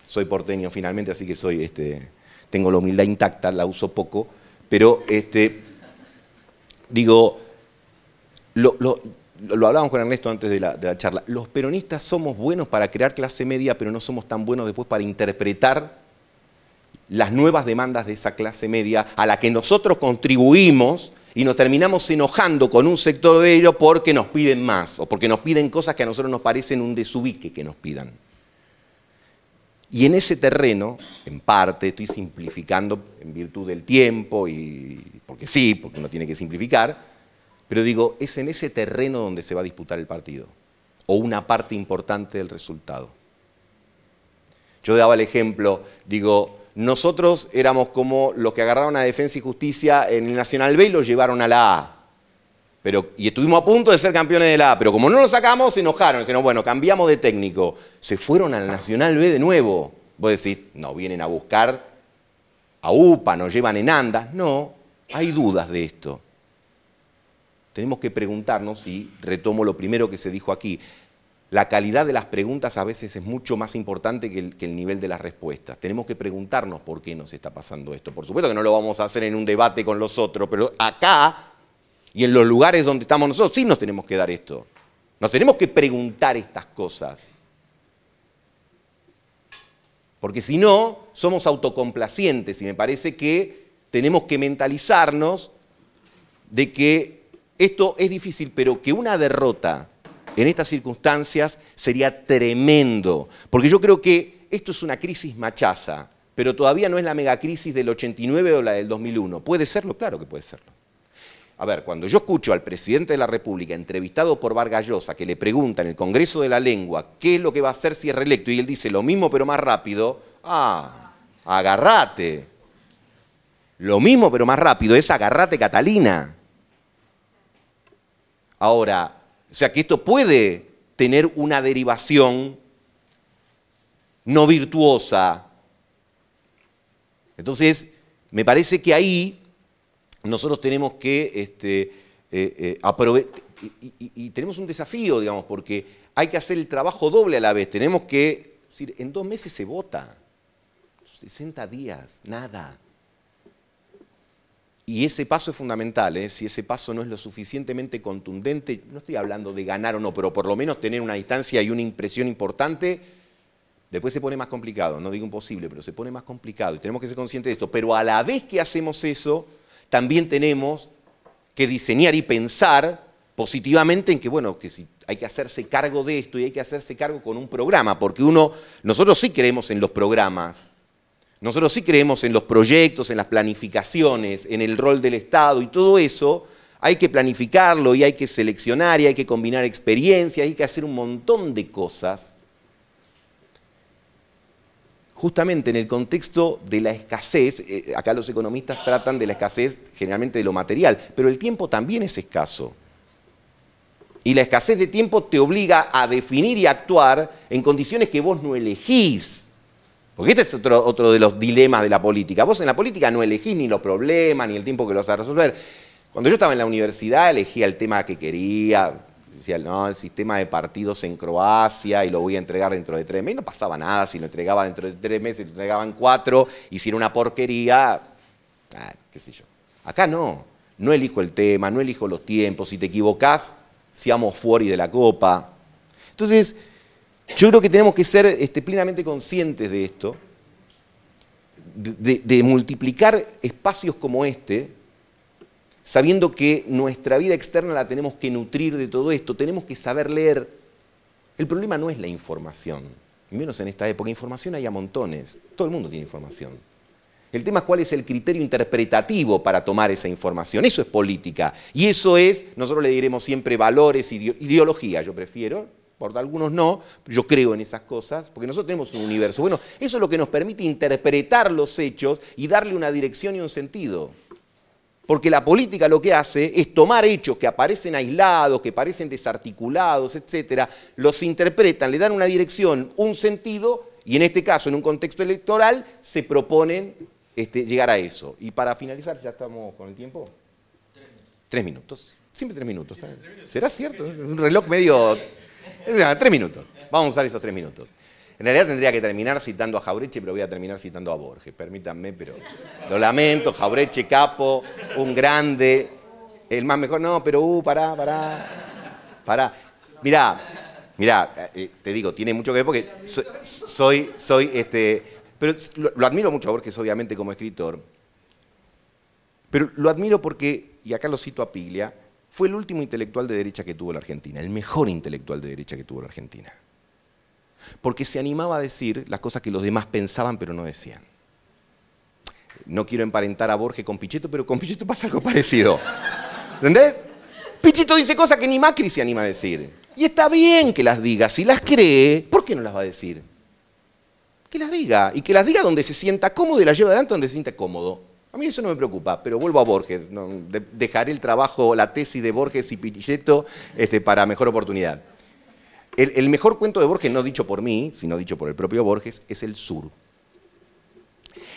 soy porteño finalmente, así que soy este, tengo la humildad intacta, la uso poco, pero este, digo, lo, hablábamos con Ernesto antes de la, de la, charla, los peronistas somos buenos para crear clase media, pero no somos tan buenos después para interpretar las nuevas demandas de esa clase media a la que nosotros contribuimos y nos terminamos enojando con un sector de ellos porque nos piden más o porque nos piden cosas que a nosotros nos parecen un desubique que nos pidan. Y en ese terreno, en parte, estoy simplificando en virtud del tiempo y porque sí, porque uno tiene que simplificar, pero digo, es en ese terreno donde se va a disputar el partido o una parte importante del resultado. Yo daba el ejemplo, digo, nosotros éramos como los que agarraron a Defensa y Justicia en el Nacional B y lo llevaron a la A. Pero, y estuvimos a punto de ser campeones de la A, pero como no lo sacamos, se enojaron. Dijeron, bueno, cambiamos de técnico. Se fueron al Nacional B de nuevo. Vos decís, no, vienen a buscar a UPA, nos llevan en andas. No, hay dudas de esto. Tenemos que preguntarnos, y retomo lo primero que se dijo aquí, la calidad de las preguntas a veces es mucho más importante que el, nivel de las respuestas. Tenemos que preguntarnos por qué nos está pasando esto. Por supuesto que no lo vamos a hacer en un debate con los otros, pero acá y en los lugares donde estamos nosotros, sí nos tenemos que dar esto. Nos tenemos que preguntar estas cosas. Porque si no, somos autocomplacientes y me parece que tenemos que mentalizarnos de que esto es difícil, pero que una derrota en estas circunstancias sería tremendo. Porque yo creo que esto es una crisis machaza, pero todavía no es la megacrisis del 89 o la del 2001. ¿Puede serlo? Claro que puede serlo. A ver, cuando yo escucho al presidente de la República entrevistado por Vargallosa, que le pregunta en el Congreso de la Lengua qué es lo que va a hacer si es reelecto, y él dice lo mismo pero más rápido, ah, agarrate. Lo mismo pero más rápido es agarrate Catalina. Ahora, o sea que esto puede tener una derivación no virtuosa. Entonces, me parece que ahí nosotros tenemos que este, eh, eh, aprovechar, y, tenemos un desafío, digamos, porque hay que hacer el trabajo doble a la vez. Tenemos que, decir, en dos meses se vota, 60 días, nada. Y ese paso es fundamental, ¿eh? si ese paso no es lo suficientemente contundente, no estoy hablando de ganar o no, pero por lo menos tener una distancia y una impresión importante, después se pone más complicado, no digo imposible, pero se pone más complicado y tenemos que ser conscientes de esto. Pero a la vez que hacemos eso, también tenemos que diseñar y pensar positivamente en que, bueno, que si hay que hacerse cargo de esto y hay que hacerse cargo con un programa, porque uno, nosotros sí creemos en los programas, nosotros sí creemos en los proyectos, en las planificaciones, en el rol del Estado y todo eso, hay que planificarlo y hay que seleccionar y hay que combinar experiencias, hay que hacer un montón de cosas justamente en el contexto de la escasez, eh, acá los economistas tratan de la escasez generalmente de lo material, pero el tiempo también es escaso. Y la escasez de tiempo te obliga a definir y actuar en condiciones que vos no elegís. Porque este es otro, otro de los dilemas de la política. Vos en la política no elegís ni los problemas, ni el tiempo que los vas a resolver. Cuando yo estaba en la universidad elegía el tema que quería, Decían, no, el sistema de partidos en Croacia y lo voy a entregar dentro de tres meses. no pasaba nada, si lo entregaba dentro de tres meses, lo entregaban cuatro, y una porquería, ah, qué sé yo. Acá no, no elijo el tema, no elijo los tiempos, si te equivocás, seamos fuori de la copa. Entonces, yo creo que tenemos que ser este, plenamente conscientes de esto, de multiplicar espacios como este, sabiendo que nuestra vida externa la tenemos que nutrir de todo esto, tenemos que saber leer. El problema no es la información, menos en esta época. Información hay a montones, todo el mundo tiene información. El tema es cuál es el criterio interpretativo para tomar esa información. Eso es política. Y eso es, nosotros le diremos siempre valores, ideología, yo prefiero, por algunos no, yo creo en esas cosas, porque nosotros tenemos un universo. Bueno, eso es lo que nos permite interpretar los hechos y darle una dirección y un sentido. Porque la política lo que hace es tomar hechos que aparecen aislados, que parecen desarticulados, etcétera, los interpretan, le dan una dirección, un sentido, y en este caso, en un contexto electoral, se proponen este, llegar a eso. Y para finalizar, ya estamos con el tiempo. Tres minutos. Siempre tres minutos. ¿Será cierto? un reloj medio. Tres minutos. Vamos a usar esos tres minutos. En realidad tendría que terminar citando a Jaureche, pero voy a terminar citando a Borges, permítanme, pero lo lamento, Jaureche capo, un grande, el más mejor, no, pero uh, pará, pará, pará. Mirá, mirá, eh, eh, te digo, tiene mucho que ver porque soy, soy, este, pero lo, lo admiro mucho a Borges, obviamente, como escritor, pero lo admiro porque, y acá lo cito a Piglia, fue el último intelectual de derecha que tuvo la Argentina, el mejor intelectual de derecha que tuvo la Argentina porque se animaba a decir las cosas que los demás pensaban pero no decían. No quiero emparentar a Borges con Pichetto, pero con Pichetto pasa algo parecido. ¿Entendés? Pichetto dice cosas que ni Macri se anima a decir. Y está bien que las diga. Si las cree, ¿por qué no las va a decir? Que las diga. Y que las diga donde se sienta cómodo y las lleve adelante donde se sienta cómodo. A mí eso no me preocupa, pero vuelvo a Borges. dejaré el trabajo, la tesis de Borges y Pichetto este, para mejor oportunidad. El, mejor cuento de Borges, no dicho por mí, sino dicho por el propio Borges, es El Sur.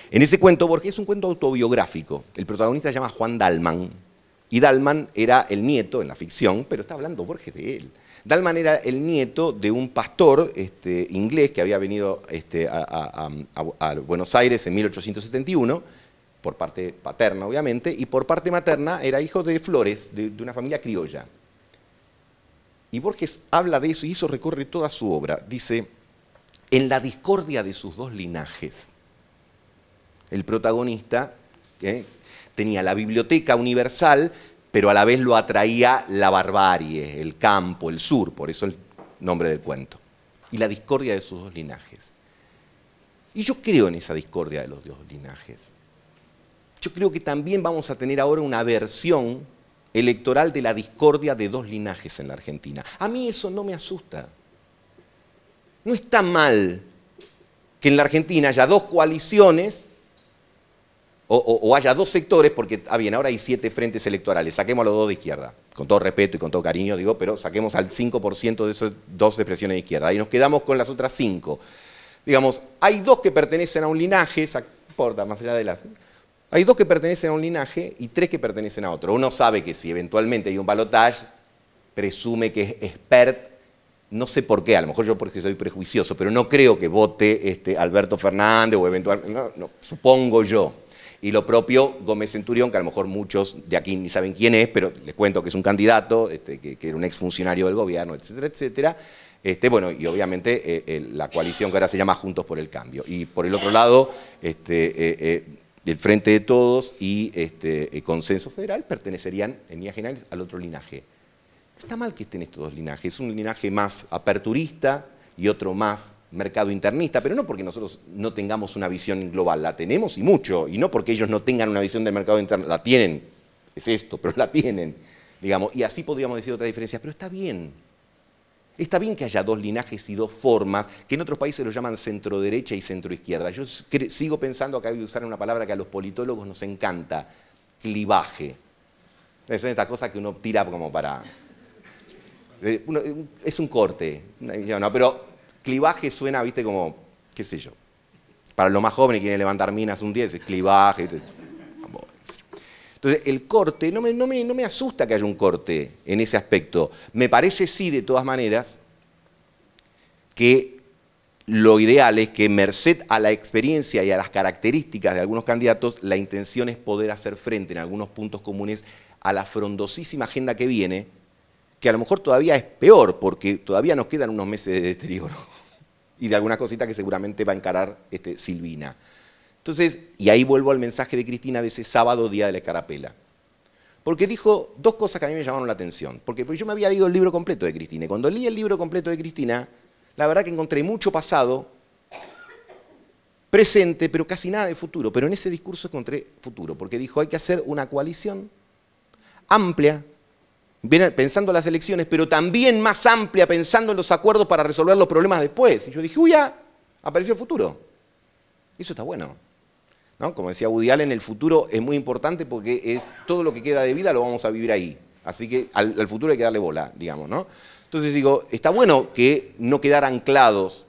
En ese cuento, Borges es un cuento autobiográfico. El protagonista se llama Juan Dalman. Y Dalman era el nieto, en la ficción, pero está hablando Borges de él. Dalman era el nieto de un pastor este, inglés que había venido este, a, Buenos Aires en 1871 por parte paterna, obviamente, y por parte materna era hijo de Flores, de una familia criolla. Y Borges habla de eso y eso recorre toda su obra. Dice, en la discordia de sus dos linajes, el protagonista eh, tenía la biblioteca universal, pero a la vez lo atraía la barbarie, el campo, el sur, por eso el nombre del cuento. Y la discordia de sus dos linajes. Y yo creo en esa discordia de los dos linajes. Yo creo que también vamos a tener ahora una versión electoral de la discordia de dos linajes en la Argentina. A mí eso no me asusta. No está mal que en la Argentina haya dos coaliciones o, haya dos sectores, porque, ah, bien, ahora hay siete frentes electorales, saquemos a los dos de izquierda, con todo respeto y con todo cariño, digo, pero saquemos al 5% de esas dos expresiones de izquierda y nos quedamos con las otras cinco. Digamos, hay dos que pertenecen a un linaje, importa, más allá de las hay dos que pertenecen a un linaje y tres que pertenecen a otro. Uno sabe que si eventualmente hay un balotaje, presume que es expert. No sé por qué, a lo mejor yo porque soy prejuicioso, pero no creo que vote este, Alberto Fernández o eventualmente, no, supongo yo. Y lo propio Gómez Centurión, que a lo mejor muchos de aquí ni saben quién es, pero les cuento que es un candidato, este, que, era un exfuncionario del gobierno, etcétera, etcétera. Este, bueno, y obviamente eh, eh, la coalición que ahora se llama Juntos por el Cambio. Y por el otro lado, este, eh, del Frente de Todos y este, el Consenso Federal pertenecerían, en líneas generales, al otro linaje. está mal que estén estos dos linajes, un linaje más aperturista y otro más mercado internista, pero no porque nosotros no tengamos una visión global, la tenemos y mucho, y no porque ellos no tengan una visión del mercado interno, la tienen, es esto, pero la tienen, digamos, y así podríamos decir otra diferencia, pero está bien, Está bien que haya dos linajes y dos formas, que en otros países lo llaman centro-derecha y centro-izquierda. Yo sigo pensando, acá hay usar una palabra que a los politólogos nos encanta, clivaje. Es esta cosa que uno tira como para... es un corte, no, pero clivaje suena, viste, como, qué sé yo. Para los más jóvenes quieren levantar minas un día, es clivaje. Entonces, el corte, no me, asusta que haya un corte en ese aspecto. Me parece sí, de todas maneras, que lo ideal es que merced a la experiencia y a las características de algunos candidatos, la intención es poder hacer frente en algunos puntos comunes a la frondosísima agenda que viene, que a lo mejor todavía es peor, porque todavía nos quedan unos meses de deterioro (laughs) y de alguna cosita que seguramente va a encarar este, Silvina. Entonces, y ahí vuelvo al mensaje de Cristina de ese sábado día de la escarapela. Porque dijo dos cosas que a mí me llamaron la atención. Porque yo me había leído el libro completo de Cristina. Y cuando leí el libro completo de Cristina, la verdad que encontré mucho pasado, presente, pero casi nada de futuro. Pero en ese discurso encontré futuro. Porque dijo, hay que hacer una coalición amplia, pensando en las elecciones, pero también más amplia, pensando en los acuerdos para resolver los problemas después. Y yo dije, uy, ya, apareció el futuro. Eso está bueno. Como decía Woody en el futuro es muy importante porque es todo lo que queda de vida lo vamos a vivir ahí. Así que al, futuro hay que darle bola, digamos, ¿no? Entonces digo, está bueno que no quedar anclados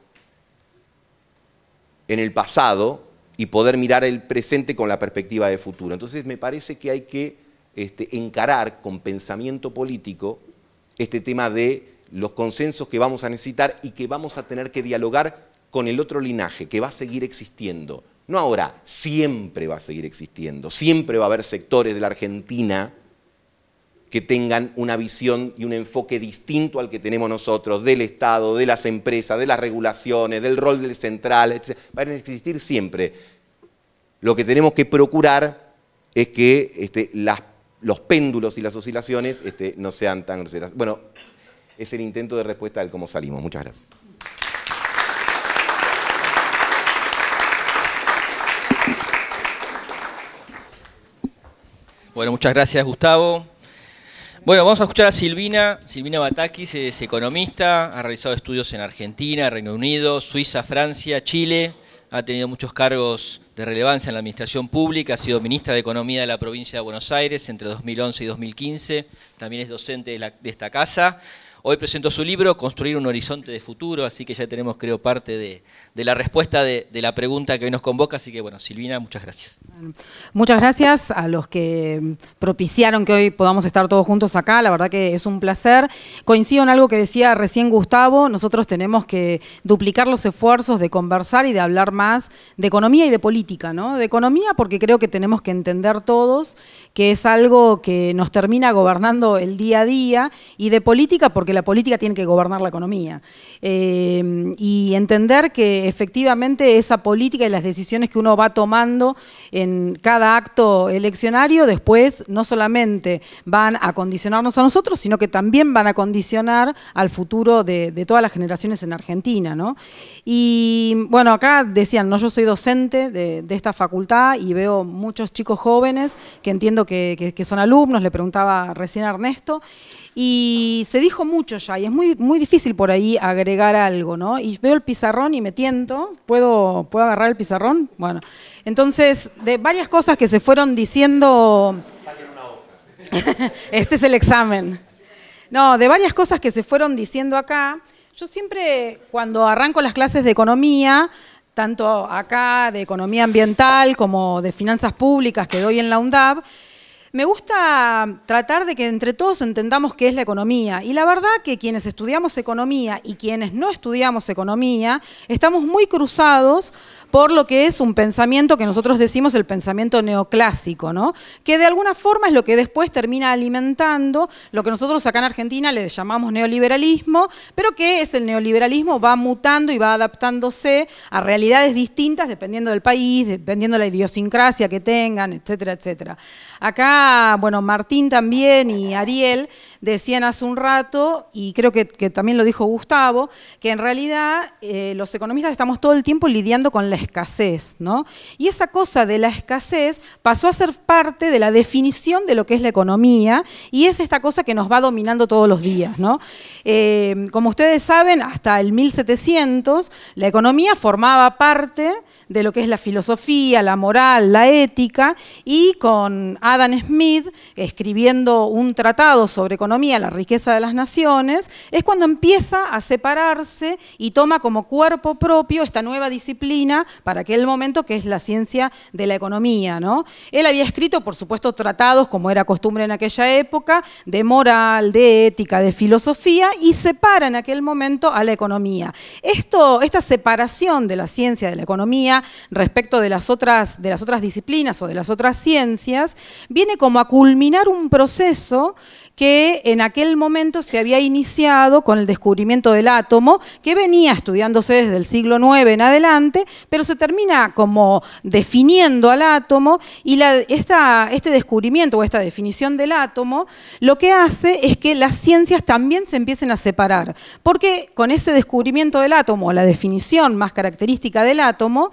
en el pasado y poder mirar el presente con la perspectiva de futuro. Entonces me parece que hay que este, encarar con pensamiento político este tema de los consensos que vamos a necesitar y que vamos a tener que dialogar con el otro linaje que va a seguir existiendo. No ahora, siempre va a seguir existiendo, siempre va a haber sectores de la Argentina que tengan una visión y un enfoque distinto al que tenemos nosotros, del Estado, de las empresas, de las regulaciones, del rol del central, etc. Van a existir siempre. Lo que tenemos que procurar es que este, los péndulos y las oscilaciones este, no sean tan groseras. Bueno, es el intento de respuesta del cómo salimos. Muchas gracias. Bueno, muchas gracias Gustavo. Bueno, vamos a escuchar a Silvina. Silvina Batakis es economista, ha realizado estudios en Argentina, Reino Unido, Suiza, Francia, Chile, ha tenido muchos cargos de relevancia en la administración pública, ha sido ministra de Economía de la provincia de Buenos Aires entre 2011 y 2015, también es docente de, de esta casa, Hoy presentó su libro, Construir un Horizonte de Futuro, así que ya tenemos, creo, parte de, la respuesta de, la pregunta que hoy nos convoca. Así que, bueno, Silvina, muchas gracias. muchas gracias a los que propiciaron que hoy podamos estar todos juntos acá. La verdad que es un placer. Coincido en algo que decía recién Gustavo. Nosotros tenemos que duplicar los esfuerzos de conversar y de hablar más de economía y de política, ¿no? De economía porque creo que tenemos que entender todos que es algo que nos termina gobernando el día a día, y de política porque la política tiene que gobernar la economía. Eh, y entender que efectivamente esa política y las decisiones que uno va tomando en cada acto eleccionario después no solamente van a condicionarnos a nosotros, sino que también van a condicionar al futuro de, todas las generaciones en Argentina. Y bueno, acá decían, no, yo soy docente de, de esta facultad y veo muchos chicos jóvenes que entiendo que, son alumnos, le preguntaba recién a Ernesto, y se dijo mucho ya, y es muy, muy difícil por ahí agregar algo, ¿no? Y veo el pizarrón y me tiento, ¿puedo, ¿puedo agarrar el pizarrón? Bueno, entonces, de varias cosas que se fueron diciendo... (laughs) este es el examen. No, de varias cosas que se fueron diciendo acá, yo siempre cuando arranco las clases de economía, tanto acá de economía ambiental como de finanzas públicas que doy en la UNDAB, me gusta tratar de que entre todos entendamos qué es la economía. Y la verdad que quienes estudiamos economía y quienes no estudiamos economía, estamos muy cruzados por lo que es un pensamiento que nosotros decimos el pensamiento neoclásico, ¿no? que de alguna forma es lo que después termina alimentando lo que nosotros acá en Argentina le llamamos neoliberalismo, pero que es el neoliberalismo, va mutando y va adaptándose a realidades distintas dependiendo del país, dependiendo de la idiosincrasia que tengan, etcétera, etcétera. Acá, bueno, Martín también y Ariel decían hace un rato, y creo que, también lo dijo Gustavo, que en realidad eh, los economistas estamos todo el tiempo lidiando con la escasez, ¿no? Y esa cosa de la escasez pasó a ser parte de la definición de lo que es la economía, y es esta cosa que nos va dominando todos los días, ¿no? Eh, como ustedes saben, hasta el 1700 la economía formaba parte de lo que es la filosofía, la moral, la ética, y con Adam Smith escribiendo un tratado sobre economía, la riqueza de las naciones, es cuando empieza a separarse y toma como cuerpo propio esta nueva disciplina para aquel momento que es la ciencia de la economía. ¿no? Él había escrito, por supuesto, tratados, como era costumbre en aquella época, de moral, de ética, de filosofía, y separa en aquel momento a la economía. Esto, esta separación de la ciencia de la economía respecto de las otras, de las otras disciplinas o de las otras ciencias, viene como a culminar un proceso que en aquel momento se había iniciado con el descubrimiento del átomo, que venía estudiándose desde el siglo IX en adelante, pero se termina como definiendo al átomo y este descubrimiento o esta definición del átomo lo que hace es que las ciencias también se empiecen a separar, porque con ese descubrimiento del átomo, la definición más característica del átomo,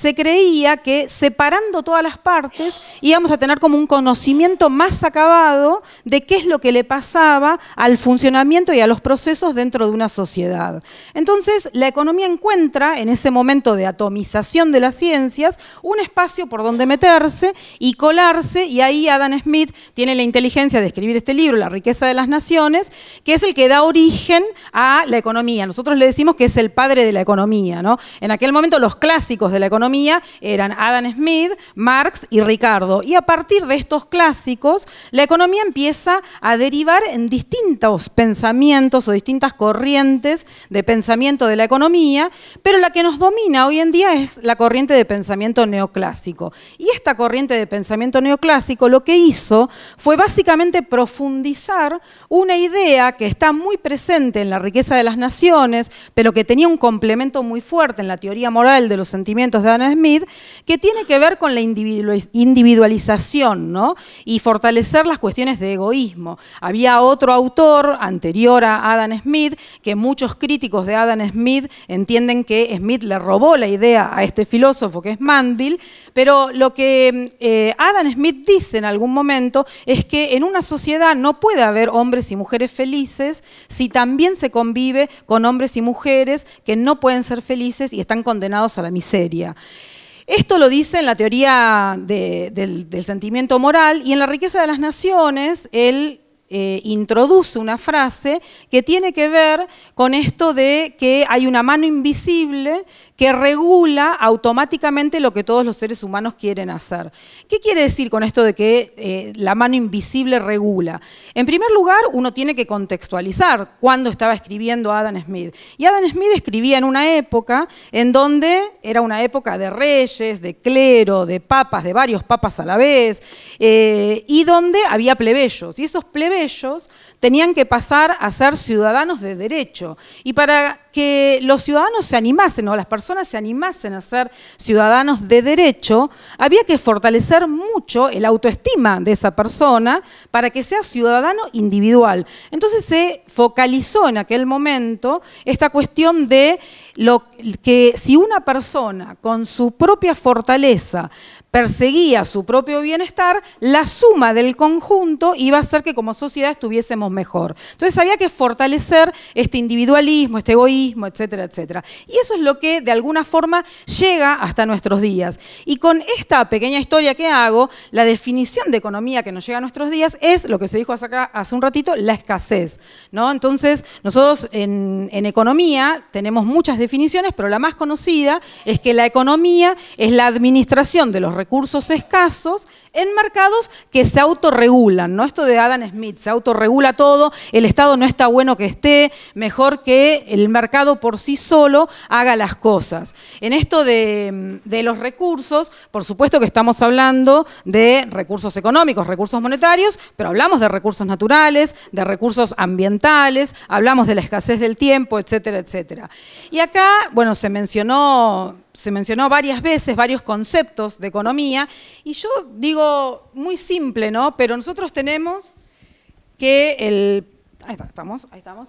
se creía que separando todas las partes íbamos a tener como un conocimiento más acabado de qué es lo que le pasaba al funcionamiento y a los procesos dentro de una sociedad. Entonces, la economía encuentra en ese momento de atomización de las ciencias un espacio por donde meterse y colarse, y ahí Adam Smith tiene la inteligencia de escribir este libro, La riqueza de las naciones, que es el que da origen a la economía. Nosotros le decimos que es el padre de la economía, ¿no? En aquel momento los clásicos de la economía eran Adam Smith, Marx y Ricardo. Y a partir de estos clásicos, la economía empieza a derivar en distintos pensamientos o distintas corrientes de pensamiento de la economía, pero la que nos domina hoy en día es la corriente de pensamiento neoclásico. Y esta corriente de pensamiento neoclásico lo que hizo fue básicamente profundizar una idea que está muy presente en la riqueza de las naciones, pero que tenía un complemento muy fuerte en la teoría moral de los sentimientos de Adam Smith, que tiene que ver con la individualización ¿no? y fortalecer las cuestiones de egoísmo. Había otro autor anterior a Adam Smith, que muchos críticos de Adam Smith entienden que Smith le robó la idea a este filósofo que es Manville, pero lo que eh, Adam Smith dice en algún momento es que en una sociedad no puede haber hombres y mujeres felices si también se convive con hombres y mujeres que no pueden ser felices y están condenados a la miseria. Esto lo dice en la teoría del, sentimiento moral y en la riqueza de las naciones él eh, introduce una frase que tiene que ver con esto de que hay una mano invisible que regula automáticamente lo que todos los seres humanos quieren hacer. ¿Qué quiere decir con esto de que eh, la mano invisible regula? En primer lugar, uno tiene que contextualizar cuándo estaba escribiendo Adam Smith. Y Adam Smith escribía en una época en donde era una época de reyes, de clero, de papas, de varios papas a la vez, eh, y donde había plebeyos. Y esos plebeyos tenían que pasar a ser ciudadanos de derecho. Y para que los ciudadanos se animasen o las personas se animasen a ser ciudadanos de derecho, había que fortalecer mucho el autoestima de esa persona para que sea ciudadano individual. Entonces se focalizó en aquel momento esta cuestión de lo que si una persona con su propia fortaleza perseguía su propio bienestar, la suma del conjunto iba a hacer que como sociedad estuviésemos mejor. Entonces había que fortalecer este individualismo, este egoísmo, etcétera, etcétera. Y eso es lo que de alguna forma llega hasta nuestros días. Y con esta pequeña historia que hago, la definición de economía que nos llega a nuestros días es lo que se dijo hace, acá, hace un ratito, la escasez. ¿no? Entonces nosotros en, en economía tenemos muchas definiciones pero la más conocida es que la economía es la administración de los recursos escasos en mercados que se autorregulan, ¿no? Esto de Adam Smith, se autorregula todo, el Estado no está bueno que esté, mejor que el mercado por sí solo haga las cosas. En esto de, de los recursos, por supuesto que estamos hablando de recursos económicos, recursos monetarios, pero hablamos de recursos naturales, de recursos ambientales, hablamos de la escasez del tiempo, etcétera, etcétera. Y acá, bueno, se mencionó se mencionó varias veces varios conceptos de economía y yo digo muy simple, ¿no? Pero nosotros tenemos que el... Ahí estamos, ahí estamos.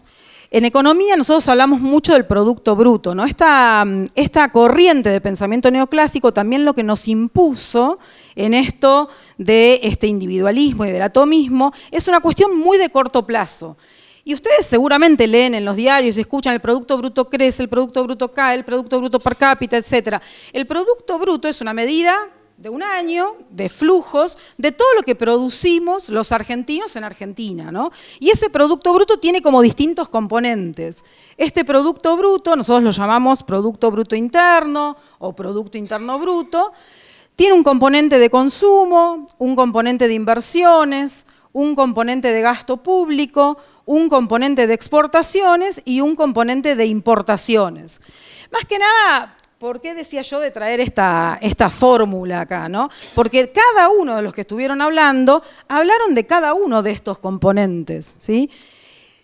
En economía nosotros hablamos mucho del producto bruto, ¿no? Esta, esta corriente de pensamiento neoclásico también lo que nos impuso en esto de este individualismo y del atomismo es una cuestión muy de corto plazo. Y ustedes seguramente leen en los diarios, y escuchan, el Producto Bruto crece, el Producto Bruto cae, el Producto Bruto per cápita, etc. El Producto Bruto es una medida de un año, de flujos, de todo lo que producimos los argentinos en Argentina. ¿no? Y ese Producto Bruto tiene como distintos componentes. Este Producto Bruto, nosotros lo llamamos Producto Bruto Interno o Producto Interno Bruto, tiene un componente de consumo, un componente de inversiones, un componente de gasto público, un componente de exportaciones y un componente de importaciones. Más que nada, ¿Por qué decía yo de traer esta, fórmula acá? Porque cada uno de los que estuvieron hablando hablaron de cada uno de estos componentes. ¿sí?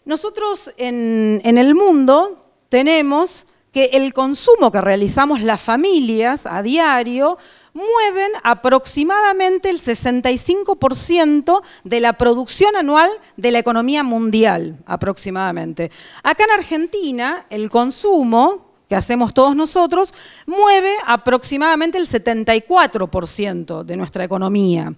Nosotros en el mundo tenemos que el consumo que realizamos las familias a diario mueven aproximadamente el 65% de la producción anual de la economía mundial, aproximadamente. Acá en Argentina, el consumo que hacemos todos nosotros, mueve aproximadamente el 74% de nuestra economía.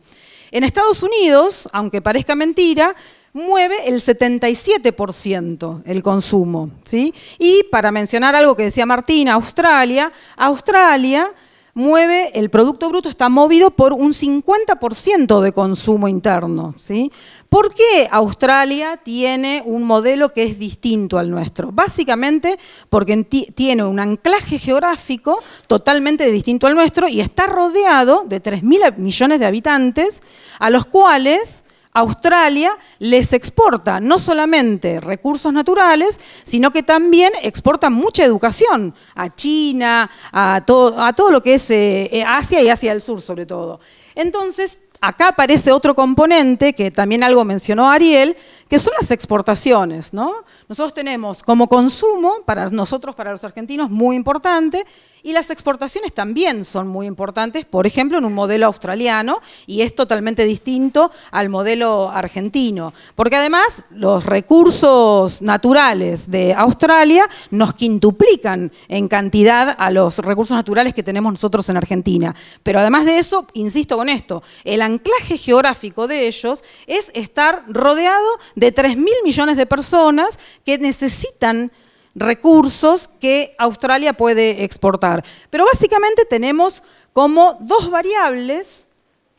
En Estados Unidos, aunque parezca mentira, mueve el 77% el consumo. ¿sí? Y para mencionar algo que decía Martina, Australia, Australia mueve, el Producto Bruto está movido por un 50% de consumo interno. ¿sí? ¿Por qué Australia tiene un modelo que es distinto al nuestro? Básicamente porque tiene un anclaje geográfico totalmente distinto al nuestro y está rodeado de 3.000 millones de habitantes a los cuales Australia les exporta no solamente recursos naturales, sino que también exporta mucha educación a China, a todo, a todo lo que es eh, eh, Asia y Asia del Sur sobre todo. Entonces, acá aparece otro componente que también algo mencionó Ariel, que son las exportaciones. ¿no? Nosotros tenemos como consumo, para nosotros, para los argentinos, muy importante, y las exportaciones también son muy importantes, por ejemplo, en un modelo australiano, y es totalmente distinto al modelo argentino, porque además los recursos naturales de Australia nos quintuplican en cantidad a los recursos naturales que tenemos nosotros en Argentina. Pero además de eso, insisto con esto, el anclaje geográfico de ellos es estar rodeado de 3.000 mil millones de personas que necesitan recursos que Australia puede exportar. Pero básicamente tenemos como dos variables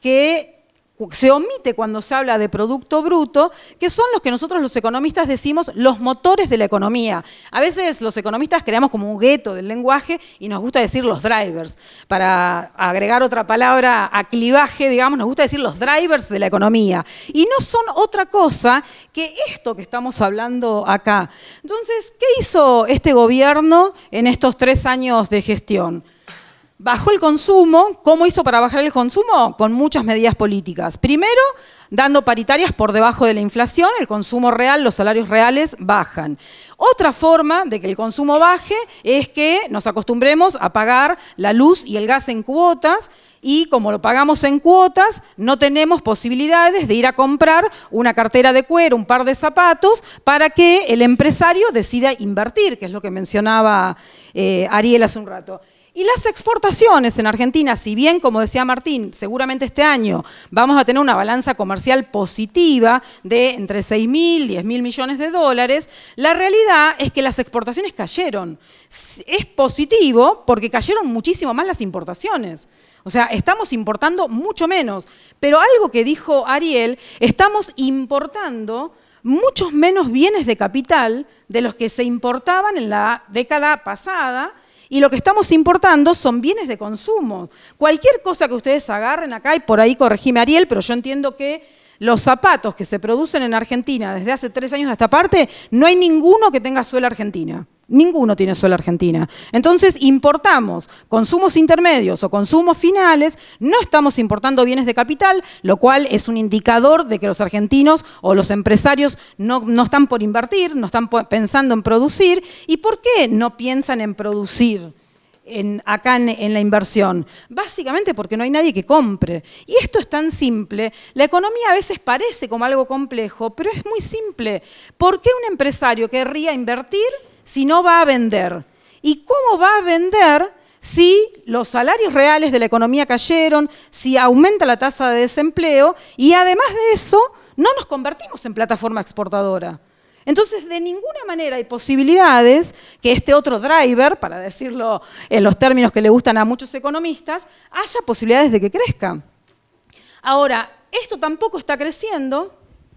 que se omite cuando se habla de Producto Bruto, que son los que nosotros los economistas decimos los motores de la economía. A veces los economistas creamos como un gueto del lenguaje y nos gusta decir los drivers. Para agregar otra palabra a clivaje, digamos, nos gusta decir los drivers de la economía. Y no son otra cosa que esto que estamos hablando acá. Entonces, ¿qué hizo este gobierno en estos tres años de gestión? bajó el consumo. ¿Cómo hizo para bajar el consumo? Con muchas medidas políticas. Primero, dando paritarias por debajo de la inflación, el consumo real, los salarios reales bajan. Otra forma de que el consumo baje es que nos acostumbremos a pagar la luz y el gas en cuotas y como lo pagamos en cuotas, no tenemos posibilidades de ir a comprar una cartera de cuero, un par de zapatos, para que el empresario decida invertir, que es lo que mencionaba eh, Ariel hace un rato. Y las exportaciones en Argentina, si bien, como decía Martín, seguramente este año vamos a tener una balanza comercial positiva de entre 6.000 y 10.000 millones de dólares, la realidad es que las exportaciones cayeron. Es positivo porque cayeron muchísimo más las importaciones. O sea, estamos importando mucho menos. Pero algo que dijo Ariel, estamos importando muchos menos bienes de capital de los que se importaban en la década pasada y lo que estamos importando son bienes de consumo. Cualquier cosa que ustedes agarren acá, y por ahí corregime Ariel, pero yo entiendo que los zapatos que se producen en Argentina desde hace tres años hasta esta parte, no hay ninguno que tenga suela argentina. Ninguno tiene suelo Argentina. Entonces importamos consumos intermedios o consumos finales, no estamos importando bienes de capital, lo cual es un indicador de que los argentinos o los empresarios no, están por invertir, no están pensando en producir. ¿Y por qué no piensan en producir? acá en, la inversión? Básicamente porque no hay nadie que compre. Y esto es tan simple. La economía a veces parece como algo complejo, pero es muy simple. ¿Por qué un empresario querría invertir si no va a vender? ¿Y cómo va a vender si los salarios reales de la economía cayeron, si aumenta la tasa de desempleo y además de eso no nos convertimos en plataforma exportadora? Entonces, de ninguna manera hay posibilidades que este otro driver, para decirlo en los términos que le gustan a muchos economistas, haya posibilidades de que crezca. Ahora, esto tampoco está creciendo,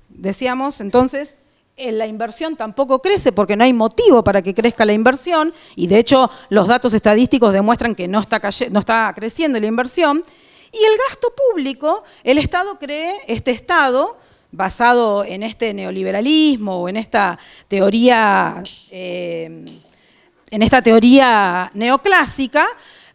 decíamos entonces, la inversión tampoco crece porque no hay motivo para que crezca la inversión y de hecho los datos estadísticos demuestran que no está, creciendo la inversión. Y el gasto público, el Estado cree, este Estado, basado en este neoliberalismo o en esta teoría, eh, en esta teoría neoclásica,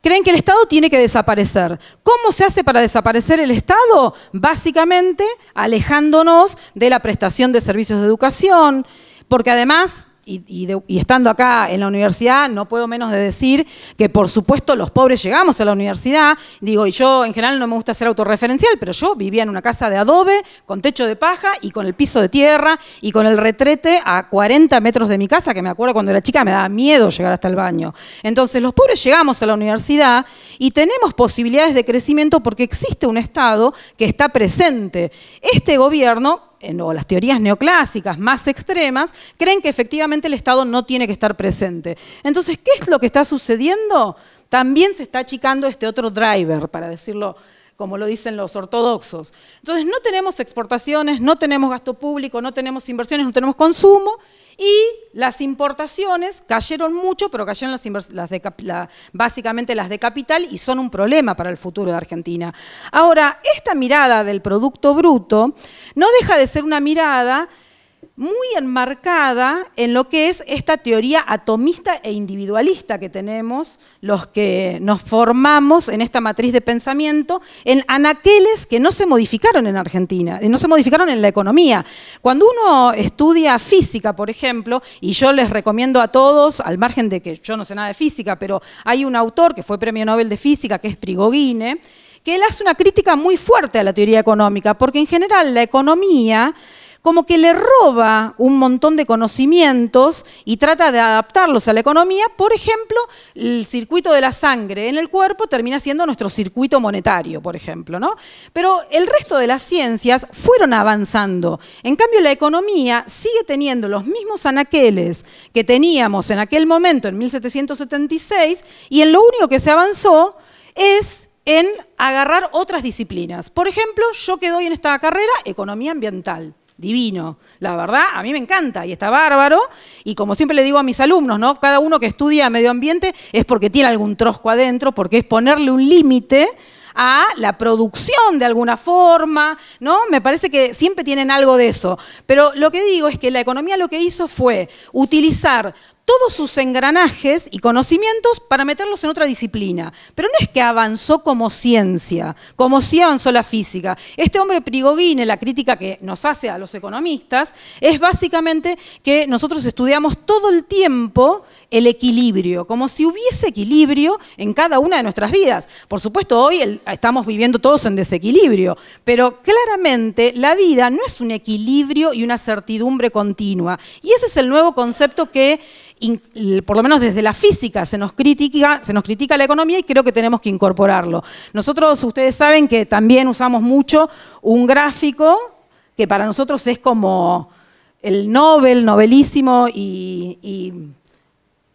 creen que el Estado tiene que desaparecer. ¿Cómo se hace para desaparecer el Estado? Básicamente alejándonos de la prestación de servicios de educación, porque además y, estando acá en la universidad, no puedo menos de decir que por supuesto los pobres llegamos a la universidad, digo, y yo en general no me gusta ser autorreferencial, pero yo vivía en una casa de adobe, con techo de paja y con el piso de tierra y con el retrete a 40 metros de mi casa, que me acuerdo cuando era chica me daba miedo llegar hasta el baño. Entonces los pobres llegamos a la universidad y tenemos posibilidades de crecimiento porque existe un Estado que está presente. Este gobierno eh, o las teorías neoclásicas más extremas, creen que efectivamente el Estado no tiene que estar presente. Entonces, ¿qué es lo que está sucediendo? También se está achicando este otro driver, para decirlo como lo dicen los ortodoxos. Entonces, no tenemos exportaciones, no tenemos gasto público, no tenemos inversiones, no tenemos consumo, y las importaciones cayeron mucho, pero cayeron las, de, básicamente las de capital y son un problema para el futuro de Argentina. Ahora, esta mirada del Producto Bruto no deja de ser una mirada muy enmarcada en lo que es esta teoría atomista e individualista que tenemos los que nos formamos en esta matriz de pensamiento, en anaqueles que no se modificaron en Argentina, eh, no se modificaron en la economía. Cuando uno estudia física, por ejemplo, y yo les recomiendo a todos, al margen de que yo no sé nada de física, pero hay un autor que fue premio Nobel de Física, que es Prigogine, que él hace una crítica muy fuerte a la teoría económica, porque en general la economía como que le roba un montón de conocimientos y trata de adaptarlos a la economía. Por ejemplo, el circuito de la sangre en el cuerpo termina siendo nuestro circuito monetario, por ejemplo. Pero el resto de las ciencias fueron avanzando. En cambio, la economía sigue teniendo los mismos anaqueles que teníamos en aquel momento, en 1776, y en lo único que se avanzó es en agarrar otras disciplinas. Por ejemplo, yo que doy en esta carrera, economía ambiental divino. La verdad, a mí me encanta y está bárbaro. Y como siempre le digo a mis alumnos, ¿no? Cada uno que estudia medio ambiente es porque tiene algún trosco adentro, porque es ponerle un límite a la producción de alguna forma, ¿no? Me parece que siempre tienen algo de eso. Pero lo que digo es que la economía lo que hizo fue utilizar todos sus engranajes y conocimientos para meterlos en otra disciplina. Pero no es que avanzó como ciencia, como si avanzó la física. Este hombre Prigogine, la crítica que nos hace a los economistas, es básicamente que nosotros estudiamos todo el tiempo el equilibrio, como si hubiese equilibrio en cada una de nuestras vidas. Por supuesto, hoy estamos viviendo todos en desequilibrio, pero claramente la vida no es un equilibrio y una certidumbre continua. Y ese es el nuevo concepto que por lo menos desde la física, se nos, critica, la economía y creo que tenemos que incorporarlo. Nosotros, ustedes saben que también usamos mucho un gráfico que para nosotros es como el Nobel, novelísimo, y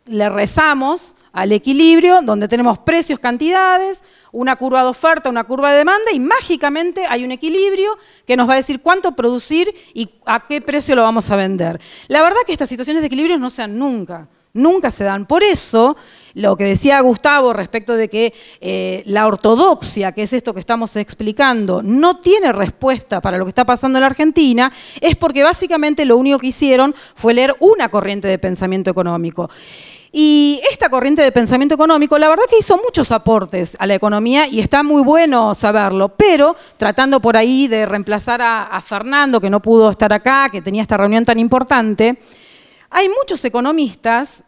le rezamos al equilibrio, donde tenemos precios, cantidades, una curva de oferta, una curva de demanda y mágicamente hay un equilibrio que nos va a decir cuánto producir y a qué precio lo vamos a vender. La verdad que estas situaciones de equilibrio no se dan nunca, nunca se dan. Por eso, lo que decía Gustavo respecto de que eh, la ortodoxia, que es esto que estamos explicando, no tiene respuesta para lo que está pasando en la Argentina, es porque básicamente lo único que hicieron fue leer una corriente de pensamiento económico. Y esta corriente de pensamiento económico, la verdad que hizo muchos aportes a la economía y está muy bueno saberlo, pero tratando por ahí de reemplazar a, Fernando, que no pudo estar acá, que tenía esta reunión tan importante, hay muchos economistas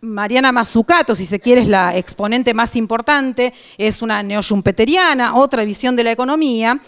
Mariana Mazzucato, si se quiere, es la exponente más importante, es una neoyumpeteriana, otra visión de la economía.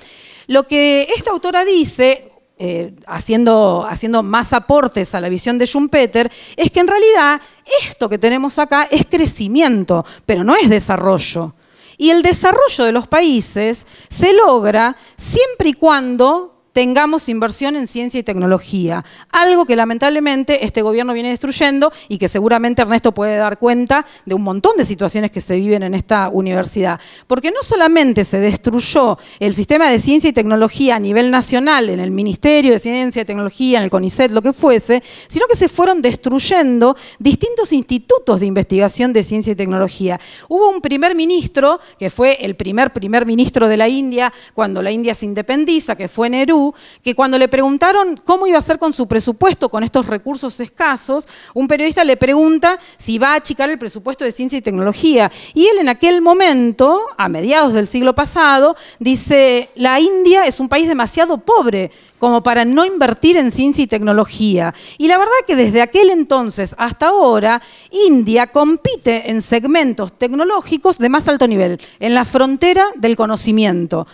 Lo que esta autora dice, eh, haciendo, haciendo más aportes a la visión de Schumpeter, es que en realidad esto que tenemos acá es crecimiento, pero no es desarrollo. Y el desarrollo de los países se logra siempre y cuando tengamos inversión en ciencia y tecnología, algo que lamentablemente este gobierno viene destruyendo y que seguramente Ernesto puede dar cuenta de un montón de situaciones que se viven en esta universidad. Porque no solamente se destruyó el sistema de ciencia y tecnología a nivel nacional, en el Ministerio de Ciencia y Tecnología, en el CONICET, lo que fuese, sino que se fueron destruyendo distintos institutos de investigación de ciencia y tecnología. Hubo un primer ministro, que fue el primer primer ministro de la India cuando la India se independiza, que fue Nehru, que cuando le preguntaron cómo iba a hacer con su presupuesto, con estos recursos escasos, un periodista le pregunta si va a achicar el presupuesto de ciencia y tecnología. Y él en aquel momento, a mediados del siglo pasado, dice, la India es un país demasiado pobre como para no invertir en ciencia y tecnología. Y la verdad que desde aquel entonces hasta ahora, India compite en segmentos tecnológicos de más alto nivel, en la frontera del conocimiento.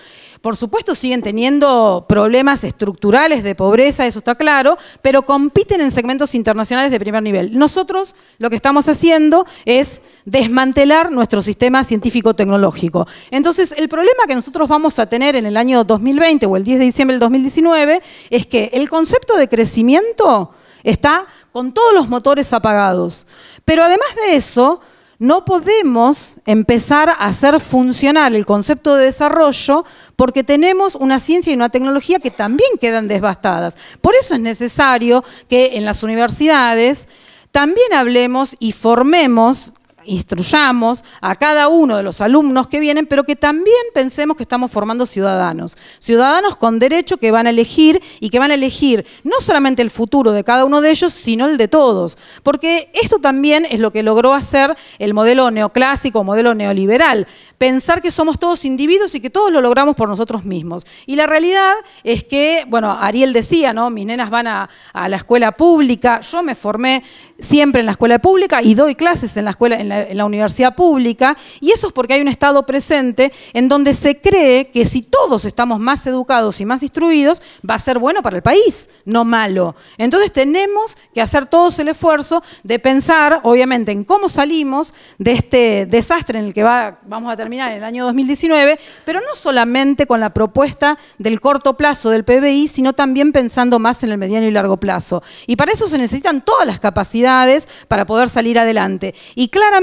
Por supuesto siguen teniendo problemas estructurales de pobreza, eso está claro, pero compiten en segmentos internacionales de primer nivel. Nosotros lo que estamos haciendo es desmantelar nuestro sistema científico-tecnológico. Entonces, el problema que nosotros vamos a tener en el año 2020 o el 10 de diciembre del 2019 es que el concepto de crecimiento está con todos los motores apagados. Pero además de eso, no podemos empezar a hacer funcionar el concepto de desarrollo porque tenemos una ciencia y una tecnología que también quedan devastadas. Por eso es necesario que en las universidades también hablemos y formemos instruyamos a cada uno de los alumnos que vienen, pero que también pensemos que estamos formando ciudadanos, ciudadanos con derecho que van a elegir y que van a elegir no solamente el futuro de cada uno de ellos, sino el de todos, porque esto también es lo que logró hacer el modelo neoclásico, modelo neoliberal, pensar que somos todos individuos y que todos lo logramos por nosotros mismos. Y la realidad es que, bueno, Ariel decía, ¿no? Mis nenas van a, la escuela pública, yo me formé siempre en la escuela pública y doy clases en la escuela en la, en la universidad pública, y eso es porque hay un Estado presente en donde se cree que si todos estamos más educados y más instruidos, va a ser bueno para el país, no malo. Entonces tenemos que hacer todos el esfuerzo de pensar, obviamente, en cómo salimos de este desastre en el que va, vamos a terminar en el año 2019, pero no solamente con la propuesta del corto plazo del PBI, sino también pensando más en el mediano y largo plazo. Y para eso se necesitan todas las capacidades para poder salir adelante. Y claramente,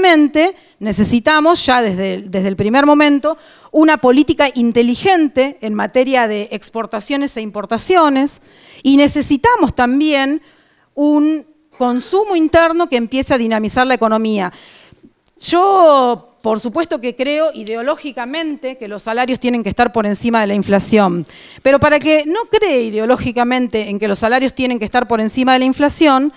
necesitamos ya desde, desde el primer momento una política inteligente en materia de exportaciones e importaciones y necesitamos también un consumo interno que empiece a dinamizar la economía. Yo por supuesto que creo ideológicamente que los salarios tienen que estar por encima de la inflación, pero para que no cree ideológicamente en que los salarios tienen que estar por encima de la inflación,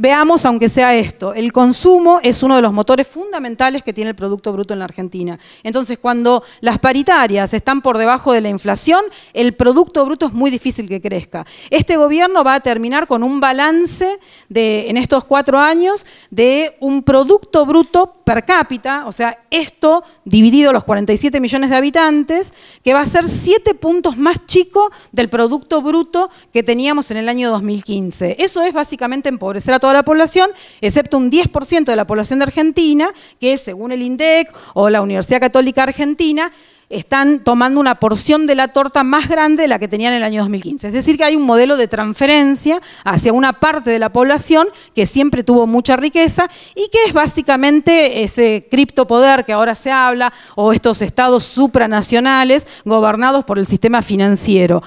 Veamos, aunque sea esto, el consumo es uno de los motores fundamentales que tiene el Producto Bruto en la Argentina. Entonces, cuando las paritarias están por debajo de la inflación, el Producto Bruto es muy difícil que crezca. Este gobierno va a terminar con un balance en estos cuatro años de un Producto Bruto per cápita, o sea, esto dividido los 47 millones de habitantes, que va a ser 7 puntos más chico del Producto Bruto que teníamos en el año 2015. Eso es básicamente empobrecer a todos de la población, excepto un 10% de la población de Argentina, que según el INDEC o la Universidad Católica Argentina, están tomando una porción de la torta más grande de la que tenían en el año 2015. Es decir, que hay un modelo de transferencia hacia una parte de la población que siempre tuvo mucha riqueza y que es básicamente ese criptopoder que ahora se habla o estos estados supranacionales gobernados por el sistema financiero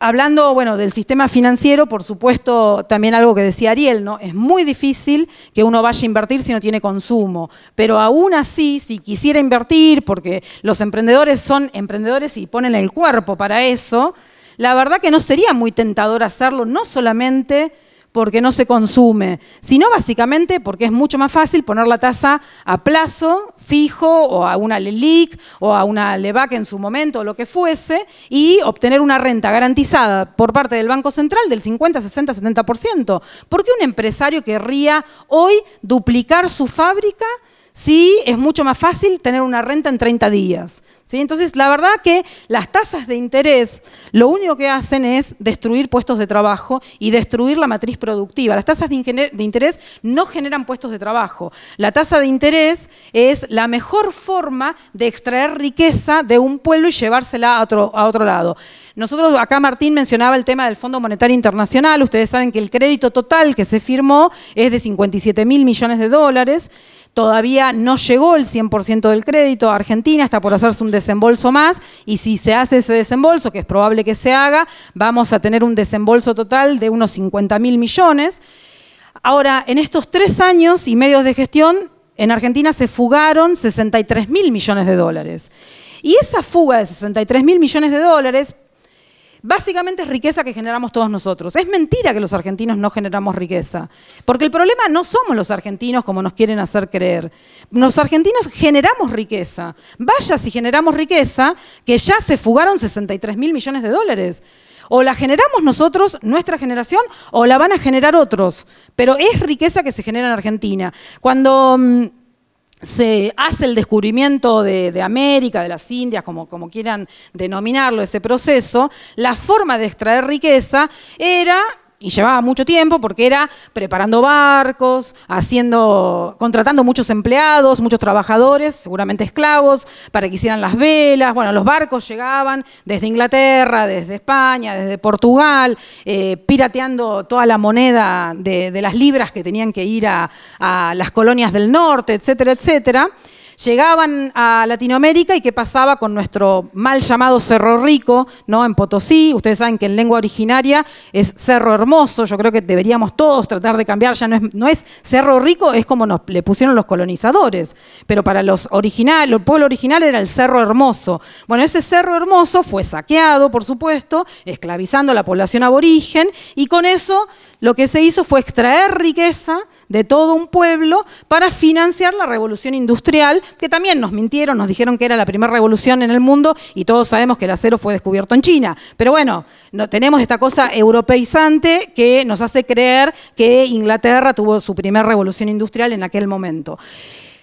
hablando, bueno, del sistema financiero, por supuesto, también algo que decía Ariel, ¿no? Es muy difícil que uno vaya a invertir si no tiene consumo, pero aún así, si quisiera invertir, porque los emprendedores son emprendedores y ponen el cuerpo para eso, la verdad que no sería muy tentador hacerlo, no solamente porque no se consume, sino básicamente porque es mucho más fácil poner la tasa a plazo fijo o a una LELIC o a una LEVAC en su momento o lo que fuese y obtener una renta garantizada por parte del Banco Central del 50, 60, 70%. ¿Por qué un empresario querría hoy duplicar su fábrica? Sí, es mucho más fácil tener una renta en 30 días. ¿sí? Entonces, la verdad que las tasas de interés lo único que hacen es destruir puestos de trabajo y destruir la matriz productiva. Las tasas de, interés no generan puestos de trabajo. La tasa de interés es la mejor forma de extraer riqueza de un pueblo y llevársela a otro, a otro lado. Nosotros acá Martín mencionaba el tema del Fondo Monetario Internacional. Ustedes saben que el crédito total que se firmó es de 57 mil millones de dólares. Todavía no llegó el 100% del crédito a Argentina, está por hacerse un desembolso más y si se hace ese desembolso, que es probable que se haga, vamos a tener un desembolso total de unos 50 mil millones. Ahora, en estos tres años y medios de gestión, en Argentina se fugaron 63 mil millones de dólares. Y esa fuga de 63 mil millones de dólares básicamente es riqueza que generamos todos nosotros. Es mentira que los argentinos no generamos riqueza, porque el problema no somos los argentinos como nos quieren hacer creer. Los argentinos generamos riqueza. Vaya si generamos riqueza, que ya se fugaron 63 mil millones de dólares. O la generamos nosotros, nuestra generación, o la van a generar otros. Pero es riqueza que se genera en Argentina. Cuando mm, se hace el descubrimiento de, América, de las Indias, como quieran denominarlo ese proceso, la forma de extraer riqueza era y llevaba mucho tiempo porque era preparando barcos, haciendo, contratando muchos empleados, muchos trabajadores, seguramente esclavos, para que hicieran las velas. Bueno, los barcos llegaban desde Inglaterra, desde España, desde Portugal, eh, pirateando toda la moneda de, las libras que tenían que ir a las colonias del norte, etcétera, etcétera llegaban a Latinoamérica y qué pasaba con nuestro mal llamado Cerro Rico, ¿no? En Potosí, ustedes saben que en lengua originaria es Cerro Hermoso, yo creo que deberíamos todos tratar de cambiar, ya no es, no es Cerro Rico, es como nos le pusieron los colonizadores, pero para los originales, el pueblo original era el Cerro Hermoso. Bueno, ese Cerro Hermoso fue saqueado, por supuesto, esclavizando a la población aborigen y con eso lo que se hizo fue extraer riqueza de todo un pueblo para financiar la revolución industrial, que también nos mintieron, nos dijeron que era la primera revolución en el mundo y todos sabemos que el acero fue descubierto en China. Pero bueno, no, tenemos esta cosa europeizante que nos hace creer que Inglaterra tuvo su primera revolución industrial en aquel momento.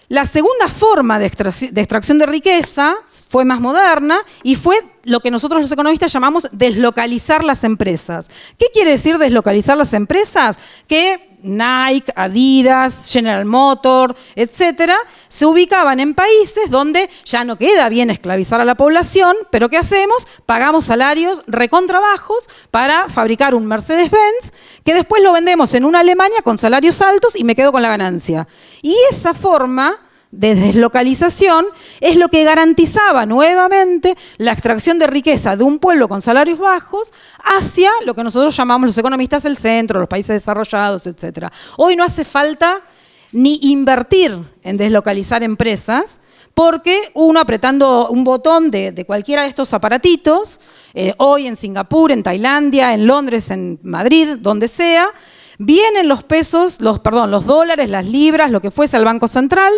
La segunda forma de extracción de riqueza fue más moderna y fue lo que nosotros los economistas llamamos deslocalizar las empresas. ¿Qué quiere decir deslocalizar las empresas? Que Nike, Adidas, General Motor, etcétera, se ubicaban en países donde ya no queda bien esclavizar a la población, pero ¿qué hacemos? Pagamos salarios recontrabajos para fabricar un Mercedes-Benz que después lo vendemos en una Alemania con salarios altos y me quedo con la ganancia. Y esa forma de deslocalización es lo que garantizaba nuevamente la extracción de riqueza de un pueblo con salarios bajos hacia lo que nosotros llamamos los economistas el centro, los países desarrollados, etc. Hoy no hace falta ni invertir en deslocalizar empresas, porque uno apretando un botón de, cualquiera de estos aparatitos, eh, hoy en Singapur, en Tailandia, en Londres, en Madrid, donde sea, Vienen los pesos, los, perdón, los dólares, las libras, lo que fuese al Banco Central,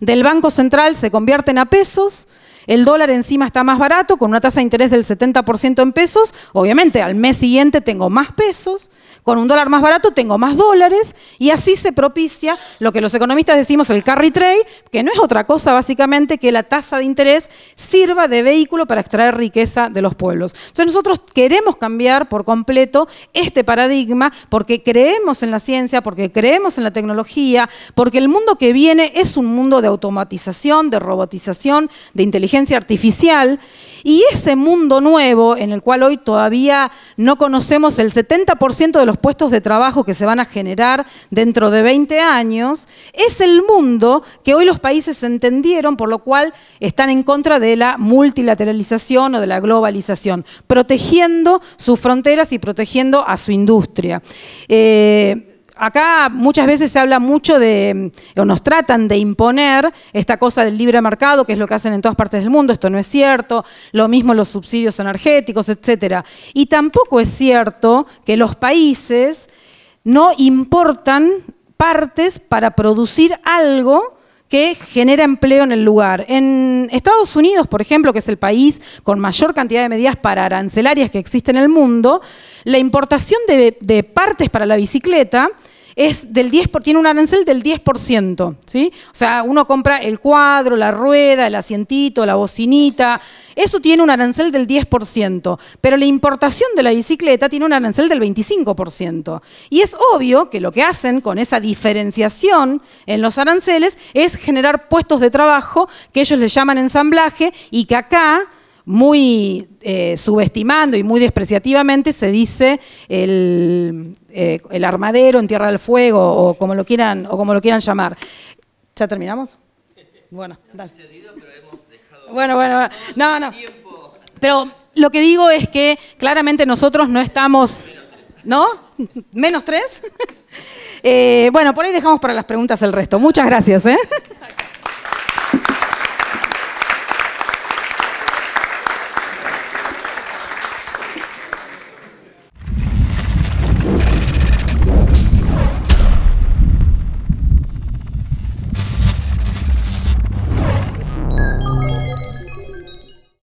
del Banco Central se convierten a pesos, el dólar encima está más barato, con una tasa de interés del 70% en pesos, obviamente al mes siguiente tengo más pesos, con un dólar más barato tengo más dólares y así se propicia lo que los economistas decimos el carry trade, que no es otra cosa básicamente que la tasa de interés sirva de vehículo para extraer riqueza de los pueblos. Entonces nosotros queremos cambiar por completo este paradigma porque creemos en la ciencia, porque creemos en la tecnología, porque el mundo que viene es un mundo de automatización, de robotización, de inteligencia artificial y ese mundo nuevo, en el cual hoy todavía no conocemos el 70% de los puestos de trabajo que se van a generar dentro de 20 años, es el mundo que hoy los países entendieron, por lo cual están en contra de la multilateralización o de la globalización, protegiendo sus fronteras y protegiendo a su industria. Eh, acá muchas veces se habla mucho de, o nos tratan de imponer esta cosa del libre mercado, que es lo que hacen en todas partes del mundo, esto no es cierto, lo mismo los subsidios energéticos, etc. Y tampoco es cierto que los países no importan partes para producir algo que genera empleo en el lugar. En Estados Unidos, por ejemplo, que es el país con mayor cantidad de medidas para arancelarias que existe en el mundo, la importación de, de partes para la bicicleta es del 10, tiene un arancel del 10%. ¿sí? O sea, uno compra el cuadro, la rueda, el asientito, la bocinita. Eso tiene un arancel del 10%. Pero la importación de la bicicleta tiene un arancel del 25%. Y es obvio que lo que hacen con esa diferenciación en los aranceles es generar puestos de trabajo que ellos le llaman ensamblaje y que acá muy eh, subestimando y muy despreciativamente se dice el, eh, el, armadero en Tierra del Fuego o como lo quieran, o como lo quieran llamar. ¿Ya terminamos? Bueno, dale. Bueno, bueno, no, no. Pero lo que digo es que claramente nosotros no estamos... ¿No? ¿Menos tres? (laughs) Eh, bueno, por ahí dejamos para las preguntas el resto. Muchas gracias. ¿eh?